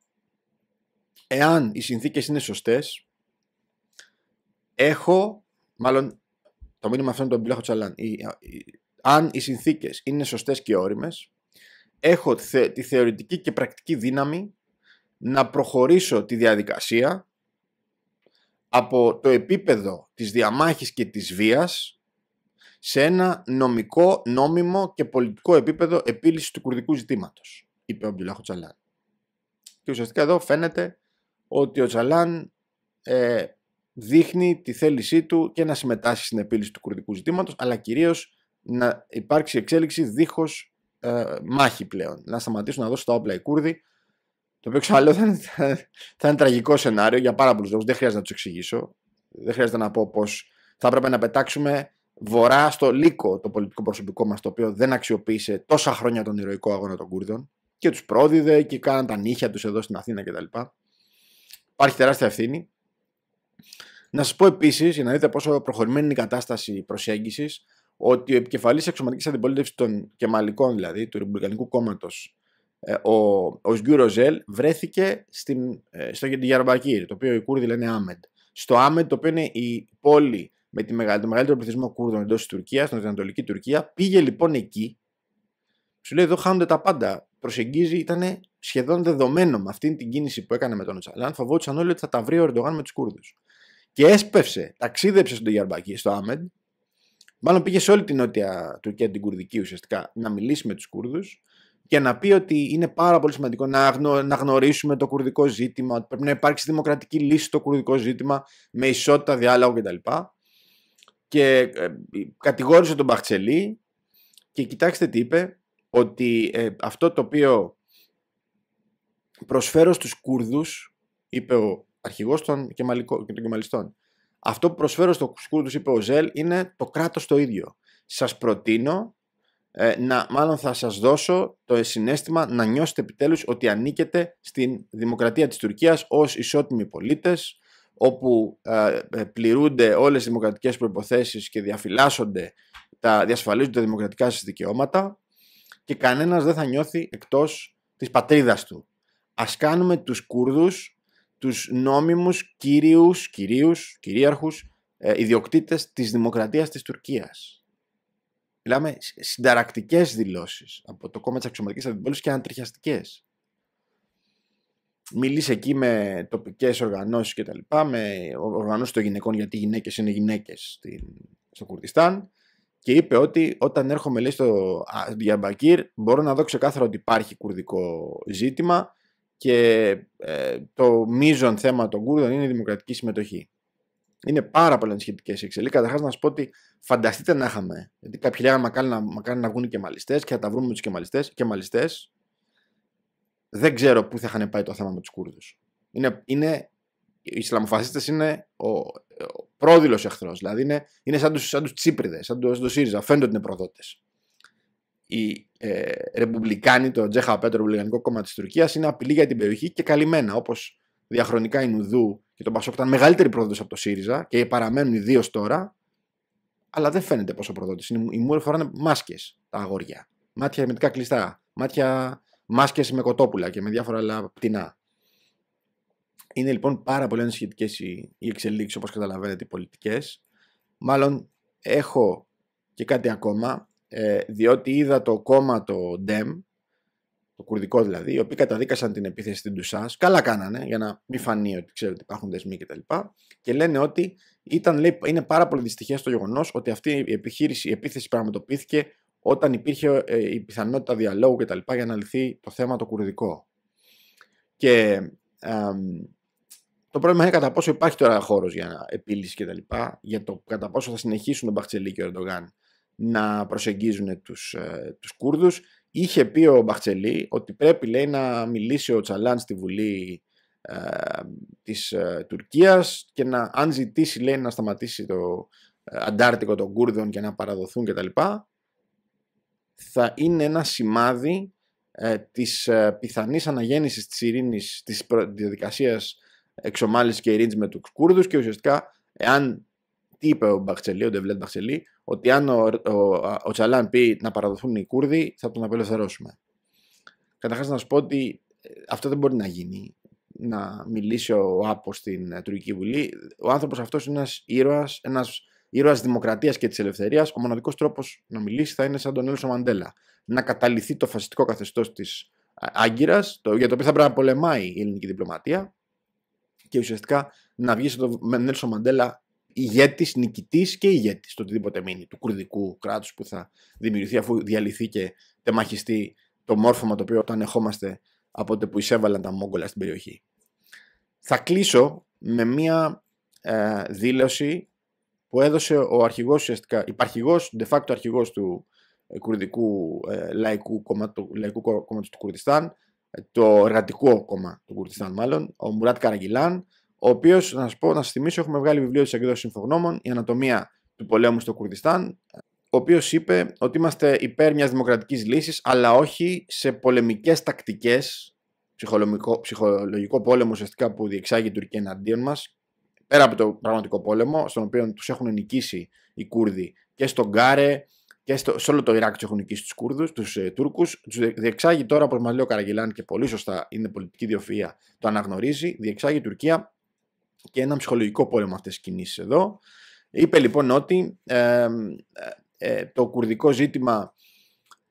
Εάν οι συνθήκες είναι σωστές, έχω. Μάλλον το μήνυμα αυτό είναι το Μπιλάχο Τσαλάν. Η, αν οι συνθήκες είναι σωστές και όριμες, έχω τη θεωρητική και πρακτική δύναμη να προχωρήσω τη διαδικασία από το επίπεδο της διαμάχης και της βίας σε ένα νομικό, νόμιμο και πολιτικό επίπεδο επίλυσης του κουρδικού ζητήματος, είπε ο Μπιλάχο Τσαλάν. Και ουσιαστικά εδώ φαίνεται ότι ο Τσαλάν ε, δείχνει τη θέλησή του και να συμμετάσχει στην επίλυση του κουρδικού ζητήματος, αλλά κυρίως να υπάρξει εξέλιξη δίχως ε, μάχη πλέον. Να σταματήσουν να δώσουν τα όπλα οι Κούρδοι το οποίο ξαναλέω θα, είναι, τραγικό σενάριο για πάρα πολλούς λόγους. Δεν χρειάζεται να τους εξηγήσω. Δεν χρειάζεται να πω πω θα έπρεπε να πετάξουμε βορρά στο λύκο το πολιτικό προσωπικό μας, το οποίο δεν αξιοποίησε τόσα χρόνια τον ηρωικό αγώνα των Κούρδων και τους πρόδιδε και κάναν τα νύχια τους εδώ στην Αθήνα κτλ. Υπάρχει τεράστια ευθύνη. Να σας πω επίσης, για να δείτε πόσο προχωρημένη είναι η κατάσταση προσέγγισης, ότι ο επικεφαλής εξωματικής αντιπολίτευσης των Κεμαλικών, δηλαδή του Ρεπουμπλικανικού Κόμματος ε, ο, ο Σγκιουροζέλ βρέθηκε στην, ε, στο Γιαρμπακύρ, το οποίο οι Κούρδοι λένε Άμεντ. Στο Άμεντ, το οποίο είναι η πόλη με τη το μεγαλύτερο πληθυσμό Κούρδων εντός της Τουρκίας, στην Ανατολική Τουρκία, πήγε λοιπόν εκεί. Σου λέει: Εδώ χάνονται τα πάντα. Προσεγγίζει, ήταν σχεδόν δεδομένο με αυτή την κίνηση που έκανε με τον Τσαλάν. Φοβόντουσαν όλοι ότι θα τα βρει ο Ερντογάν με τους Κούρδους. Και έσπευσε, ταξίδεψε στον Γιαρμπακύρ, στο Άμεντ. Μάλλον πήγε σε όλη την νότια Τουρκία, την Κουρδική ουσιαστικά, να μιλήσει με τους Κούρδους για να πει ότι είναι πάρα πολύ σημαντικό να, να γνωρίσουμε το κουρδικό ζήτημα, ότι πρέπει να υπάρξει δημοκρατική λύση στο κουρδικό ζήτημα με ισότητα, διάλογο κτλ. Και ε, κατηγόρησε τον Μπαχτσελή και κοιτάξτε τι είπε, ότι ε, αυτό το οποίο προσφέρω στους Κούρδους, είπε ο αρχηγός των, κεμαλικό, των Κεμαλιστών, αυτό που προσφέρω στους Κούρδους, είπε ο Ζέλ, είναι το κράτος το ίδιο. Σας προτείνω ε, να, μάλλον θα σας δώσω το συνέστημα να νιώσετε επιτέλους ότι ανήκετε στην δημοκρατία της Τουρκίας ως ισότιμοι πολίτες, όπου ε, ε, πληρούνται όλες οι δημοκρατικές προϋποθέσεις και διαφυλάσσονται, τα, διασφαλίζονται τα δημοκρατικά σας δικαιώματα και κανένας δεν θα νιώθει εκτός της πατρίδας του. Ας κάνουμε τους Κούρδους τους νόμιμους κυρίους, κυρίους, κυρίαρχους ε, ιδιοκτήτες της δημοκρατίας της Τουρκίας. Μιλάμε συνταρακτικές δηλώσεις από το κόμμα της αξιωματικής αντιπολίτευσης και αντριχιαστικές. Μιλήσε εκεί με τοπικές οργανώσεις και τα λοιπά, με οργανώσεις των γυναικών, γιατί οι γυναίκες είναι γυναίκες στο Κουρδιστάν. Και είπε ότι όταν έρχομαι λέει, στο Διαμπακύρ, μπορώ να δω ξεκάθαρα ότι υπάρχει κουρδικό ζήτημα και ε, το μείζον θέμα των Κούρδων είναι η δημοκρατική συμμετοχή. Είναι πάρα πολλέ σχετικέ οι εξελίξει. Καταρχάς, να σα πω ότι φανταστείτε να είχαμε. Γιατί κάποιοι λέγανε μακάρι να, μακάρι να βγουν και μαλιστές και θα τα βρούμε με του κεμαλιστέ. Και μαλιστές. Δεν ξέρω πού θα είχαν πάει το θέμα με τους Κούρδους. Είναι, είναι, οι Ισλαμοφασίστες είναι ο, ο πρόδειλος εχθρός. Δηλαδή είναι, σαν τους σαν τους Τσίπριδες, σαν του το ΣΥΡΙΖΑ. Φαίνονται ότι είναι προδότες. Οι ε, Ρεπουμπλικάνοι, το Τζέχα Πέτρο, το Ρεπουμπλικανικό κόμμα της Τουρκίας, είναι απειλή για την περιοχή και καλυμμένα. Όπως διαχρονικά η Νουδού και τον Πασόκ ήταν μεγαλύτερη πρόδοτο από το ΣΥΡΙΖΑ και παραμένουν οι τώρα. Αλλά δεν φαίνεται πόσο είναι. Οι Μούρε φοράνε μάσκες τα αγόρια. Μάτια ερμητικά κλειστά. Μάτια μάσκες με κοτόπουλα και με διάφορα άλλα πτηνά. Είναι λοιπόν πάρα πολύ ανησυχητικές οι, εξελίξεις όπως καταλαβαίνετε οι πολιτικές. Μάλλον έχω και κάτι ακόμα, ε, διότι είδα το κόμμα το ΝΤΕΜ, το κουρδικό δηλαδή, οι οποίοι καταδίκασαν την επίθεση στην Τουσάς, καλά κάνανε για να μην φανεί ότι ξέρετε υπάρχουν δεσμοί κτλ. Και, και, λένε ότι ήταν, λέει, είναι πάρα πολύ δυστυχές το γεγονός ότι αυτή η, επιχείρηση, η επίθεση πραγματοποιήθηκε όταν υπήρχε ε, η πιθανότητα διαλόγου κτλ. για να λυθεί το θέμα το κουρδικό. Και ε, το πρόβλημα είναι κατά πόσο υπάρχει τώρα χώρος για επίλυση κτλ. Για το κατά πόσο θα συνεχίσουν τον Μπαχτσελή και ο Ερντογάν να προσεγγίζουν τους, ε, τους Κούρδους Είχε πει ο Μπαχτσελή ότι πρέπει λέει, να μιλήσει ο Τσαλάν στη Βουλή ε, της ε, Τουρκίας και να, αν ζητήσει λέει, να σταματήσει το ε, Αντάρτικο των Κούρδων και να παραδοθούν κτλ. Θα είναι ένα σημάδι της ε, πιθανής αναγέννησης της ειρήνης, της διαδικασίας εξομάλυσης και ειρήνης με τους Κούρδους και ουσιαστικά εάν τι είπε ο Μπαχτσελή, ο Ντεβλέτ Μπαχτσελή, ότι αν ο, ο, ο Τσαλάν πει να παραδοθούν οι Κούρδοι, θα τον απελευθερώσουμε. Καταρχάς να σου πω ότι ε, αυτό δεν μπορεί να γίνει. Να μιλήσει ο Άπο στην ε, Τουρκική Βουλή. Ο άνθρωπος αυτός είναι ένας ήρωας, ένας ήρωας δημοκρατίας και της ελευθερίας. Ο μοναδικός τρόπος να μιλήσει θα είναι σαν τον Έλσο Μαντέλα. Να καταληθεί το φασιστικό καθεστώς της Άγκυρα, για το οποίο θα πρέπει να πολεμάει η ελληνική διπλωματία και ουσιαστικά να βγει στον Νέλσον Μαντέλα ηγέτης, νικητής και ηγέτης το οτιδήποτε μείνει, του κουρδικού κράτους που θα δημιουργηθεί αφού διαλυθεί και τεμαχιστεί το μόρφωμα το οποίο όταν ανεχόμαστε από τότε που εισέβαλαν τα Μόγκολα στην περιοχή. Θα κλείσω με μία ε, δήλωση που έδωσε ο αρχηγός ουσιαστικά, υπαρχηγός, de facto αρχηγός του ε, κουρδικού ε, λαϊκού, κομμάτου, λαϊκού του Κουρδιστάν, ε, το εργατικό κόμμα του Κουρδιστάν μάλλον, ο Μουράτ Καραγκιλάν, ο οποίος, να σας πω, να σας θυμίσω, έχουμε βγάλει βιβλίο της εκδόσης Συμφωνόμων, Η Ανατομία του Πολέμου στο Κουρδιστάν, ο οποίος είπε ότι είμαστε υπέρ μιας δημοκρατικής λύσης, αλλά όχι σε πολεμικές τακτικές, ψυχολογικό, πόλεμο ουσιαστικά που διεξάγει η Τουρκία εναντίον μας, πέρα από το πραγματικό πόλεμο, στον οποίο τους έχουν νικήσει οι Κούρδοι και στον Γκάρε και στο, σε όλο το Ιράκ τους έχουν νικήσει τους Κούρδους, τους ε, Τούρκους. Τους διεξάγει τώρα, όπως μας λέει ο Καραγγελάν και πολύ σωστά είναι πολιτική διοφυα, το αναγνωρίζει, διεξάγει η Τουρκία και ένα ψυχολογικό πόλεμο αυτές τις κινήσεις εδώ. Είπε λοιπόν ότι ε, ε, το κουρδικό ζήτημα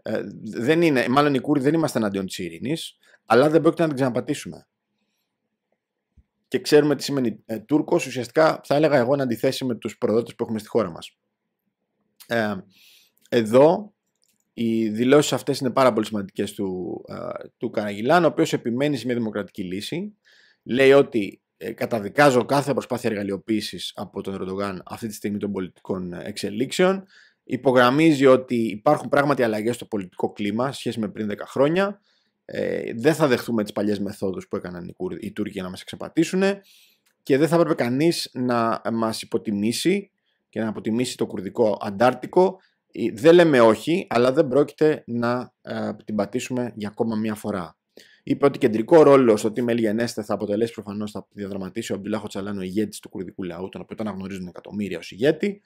ε, δεν είναι, μάλλον οι Κούρδοι δεν είμαστε εναντίον της ειρήνης, αλλά δεν πρόκειται να την ξαναπατήσουμε. Και ξέρουμε τι σημαίνει ε, Τούρκος, ουσιαστικά θα έλεγα εγώ να αντιθέσει με τους προδότες που έχουμε στη χώρα μας. Ε, εδώ οι δηλώσεις αυτές είναι πάρα πολύ σημαντικές του, του Καραγιλάν, ο οποίος επιμένει σε μια δημοκρατική λύση. Λέει ότι ε, καταδικάζω κάθε προσπάθεια εργαλειοποίησης από τον Ερντογάν αυτή τη στιγμή των πολιτικών εξελίξεων. Υπογραμμίζει ότι υπάρχουν πράγματι αλλαγές στο πολιτικό κλίμα σχέση με πριν 10 χρόνια. Ε, δεν θα δεχθούμε τις παλιές μεθόδους που έκαναν οι Τούρκοι να μας εξαπατήσουν και δεν θα έπρεπε κανείς να μας υποτιμήσει και να αποτιμήσει το κουρδικό αντάρτικο. Ε, δεν λέμε όχι, αλλά δεν πρόκειται να ε, την πατήσουμε για ακόμα μία φορά. Είπε ότι κεντρικό ρόλο στο τι μελγενέστε θα αποτελέσει προφανώς θα διαδραματίσει ο Αμπτουλάχο ο ηγέτης του κουρδικού λαού, τον οποίο τον αναγνωρίζουν εκατομμύρια ως ηγέτη.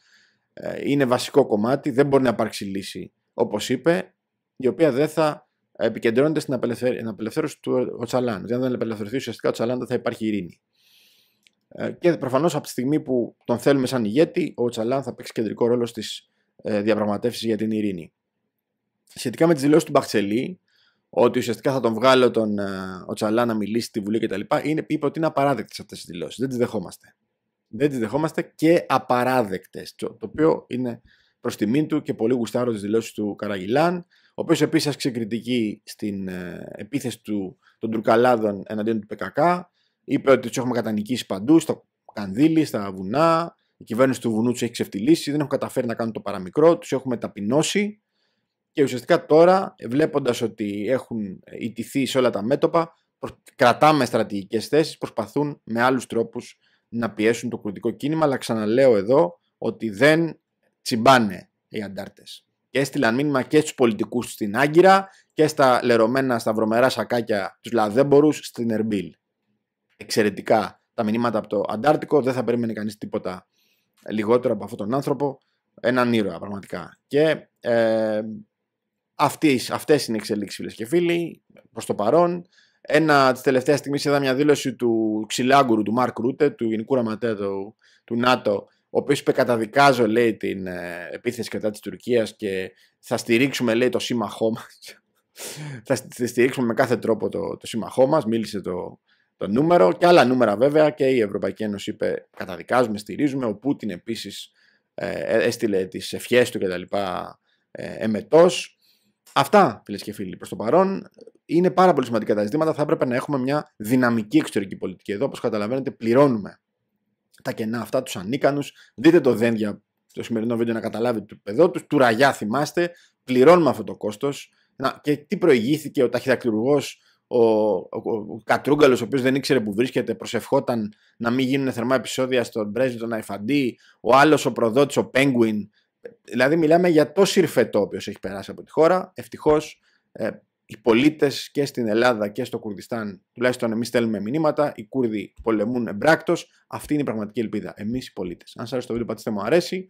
Ε, είναι βασικό κομμάτι, δεν μπορεί να υπάρξει λύση, όπως είπε, η οποία δεν θα επικεντρώνεται στην απελευθέρωση του Τσαλάνου. Δηλαδή, αν δεν απελευθερωθεί ουσιαστικά ο δεν θα υπάρχει ειρήνη. Ε, και προφανώς από τη στιγμή που τον θέλουμε σαν ηγέτη, ο Τσαλάν θα παίξει κεντρικό ρόλο στις ε, διαπραγματεύσεις για την ειρήνη. Σχετικά με τις δηλώσεις του Μπαχτσελή, ότι ουσιαστικά θα τον βγάλω τον ε, ο Τσαλά να μιλήσει στη Βουλή κτλ. Είναι, είπε ότι είναι απαράδεκτες αυτές τι δηλώσεις. Δεν τις δεχόμαστε. Δεν τις δεχόμαστε και απαράδεκτες. Το οποίο είναι προς τιμήν του και πολύ γουστάρω τις δηλώσεις του Καραγιλάν, ο οποίος επίσης άσκησε κριτική στην ε, επίθεση του, των Τουρκαλάδων εναντίον του ΠΚΚ. Είπε ότι τους έχουμε κατανικήσει παντού, στο κανδύλι, στα βουνά. Η κυβέρνηση του βουνού τους έχει ξεφτυλίσει, δεν έχουν καταφέρει να κάνουν το παραμικρό, τους έχουμε ταπεινώσει. Και ουσιαστικά τώρα, βλέποντας ότι έχουν ιτηθεί σε όλα τα μέτωπα, κρατάμε στρατηγικές θέσεις, προσπαθούν με άλλους τρόπους να πιέσουν το κουρδικό κίνημα. Αλλά ξαναλέω εδώ ότι δεν τσιμπάνε οι αντάρτες. Και έστειλαν μήνυμα και στους πολιτικούς στην Άγκυρα και στα λερωμένα, στα βρωμερά σακάκια τους λαδέμπορου στην Ερμπίλ. Εξαιρετικά τα μηνύματα από το Αντάρτικο. Δεν θα περίμενε κανείς τίποτα λιγότερο από αυτόν τον άνθρωπο. Έναν ήρωα πραγματικά. Και ε, Αυτές, αυτές είναι οι εξελίξεις φίλες και φίλοι προς το παρόν. Ένα της τελευταίας στιγμής είδα μια δήλωση του ξυλάγκουρου του Μαρκ Ρούτε, του Γενικού Γραμματέα του, ΝΑΤΟ, ο οποίος είπε καταδικάζω λέει την ε, επίθεση κατά της Τουρκίας και θα στηρίξουμε λέει το σύμμαχό μας *laughs* θα στηρίξουμε με κάθε τρόπο το, το σύμμαχό μας. μίλησε το, το νούμερο και άλλα νούμερα βέβαια και η Ευρωπαϊκή Ένωση είπε καταδικάζουμε, στηρίζουμε, ο Πούτιν επίσης ε, έστειλε τις ευχές του κτλ. Ε, εμετός. Αυτά, φίλες και φίλοι, προς το παρόν. Είναι πάρα πολύ σημαντικά τα ζητήματα. Θα έπρεπε να έχουμε μια δυναμική εξωτερική πολιτική. Εδώ, όπως καταλαβαίνετε, πληρώνουμε τα κενά αυτά, τους ανίκανους. Δείτε το δένδια στο σημερινό βίντεο να καταλάβετε το παιδό τους. Του θυμάστε. Πληρώνουμε αυτό το κόστος. Και τι προηγήθηκε ο ταχυδακτουργός, ο, ο, ο Κατρούγκαλος, ο οποίος δεν ήξερε που βρίσκεται, προσευχόταν να μην γίνουν θερμά επεισόδια στον πρέσβη τον Αϊφαντή. Ο άλλος, ο προδότης, ο Πέγκουιν, Δηλαδή μιλάμε για το σύρφετο έχει περάσει από τη χώρα. Ευτυχώς, ε, οι πολίτες και στην Ελλάδα και στο Κουρδιστάν, τουλάχιστον εμείς στέλνουμε μηνύματα, οι Κούρδοι πολεμούν εμπράκτος, Αυτή είναι η πραγματική ελπίδα. Εμείς οι πολίτες. Αν σα άρεσε το βίντεο πατήστε μου αρέσει.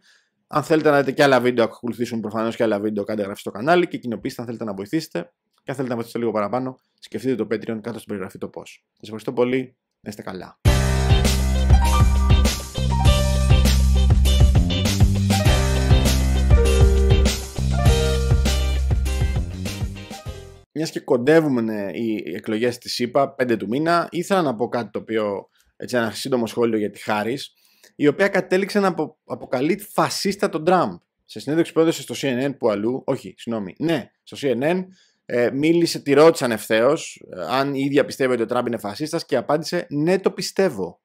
Αν θέλετε να δείτε και άλλα βίντεο, ακολουθήσουν προφανώς και άλλα βίντεο, κάντε εγγραφή στο κανάλι και κοινοποιήστε αν θέλετε να βοηθήσετε. Και αν θέλετε να βοηθήσετε λίγο παραπάνω, σκεφτείτε το Patreon κάτω στην περιγραφή το πώ. Σας ευχαριστώ πολύ. Να είστε καλά. μιας και κοντεύουν ε, οι εκλογές της ΣΥΠΑ 5 του μήνα, ήθελα να πω κάτι το οποίο. Έτσι, ένα σύντομο σχόλιο για τη Χάρη, η οποία κατέληξε να απο, αποκαλεί φασίστα τον Τραμπ. Σε συνέντευξη που έδωσε στο CNN που αλλού, όχι, συγγνώμη, ναι, στο CNN, ε, μίλησε, τη ρώτησαν ευθέως ε, αν η ίδια πιστεύει ότι ο Τραμπ είναι φασίστας και απάντησε Ναι, το πιστεύω.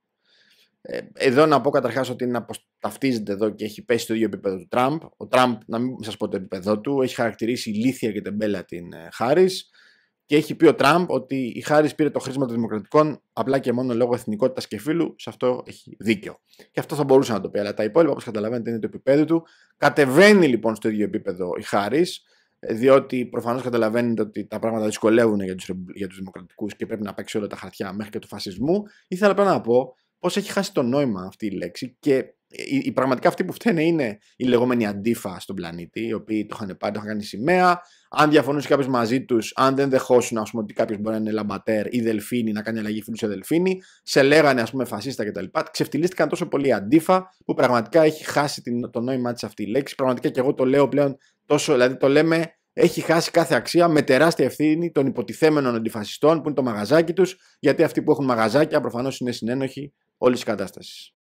Ε, εδώ να πω καταρχάς ότι είναι ταυτίζεται εδώ και έχει πέσει στο ίδιο επίπεδο του Τραμπ. Ο Τραμπ, να μην σας πω το επίπεδο του, έχει χαρακτηρίσει ηλίθια και τεμπέλα την ε, Χάρη και έχει πει ο Τραμπ ότι η Χάρη πήρε το χρήσμα των Δημοκρατικών απλά και μόνο λόγω εθνικότητας και φίλου. Σε αυτό έχει δίκιο. Και αυτό θα μπορούσε να το πει. Αλλά τα υπόλοιπα, όπως καταλαβαίνετε, είναι το επίπεδο του. Κατεβαίνει λοιπόν στο ίδιο επίπεδο η Χάρη, ε, διότι προφανώς καταλαβαίνετε ότι τα πράγματα δυσκολεύουν για τους δημοκρατικούς και πρέπει να παίξει όλα τα χαρτιά μέχρι και του φασισμού. Ήθελα απλά να πω πώς έχει χάσει το νόημα αυτή η λέξη και οι, πραγματικά αυτοί που φταίνε είναι οι λεγόμενοι αντίφα στον πλανήτη, οι οποίοι το είχαν πάρει, το είχαν κάνει σημαία. Αν διαφωνούσε κάποιος μαζί τους, αν δεν δεχόσουν ας πούμε, ότι κάποιος μπορεί να είναι λαμπατέρ ή δελφίνη, να κάνει αλλαγή φίλου σε δελφίνη, σε λέγανε ας πούμε φασίστα κτλ. Ξεφτυλίστηκαν τόσο πολύ αντίφα που πραγματικά έχει χάσει την, το νόημά της αυτή η λέξη. Πραγματικά και εγώ το λέω πλέον τόσο, δηλαδή το λέμε έχει χάσει κάθε αξία με τεράστια ευθύνη των υποτιθέμενων αντιφασιστών που είναι το μαγαζάκι τους, γιατί αυτοί που έχουν μαγαζάκια προφανώς είναι συνένοχοι όλης της κατάστασης.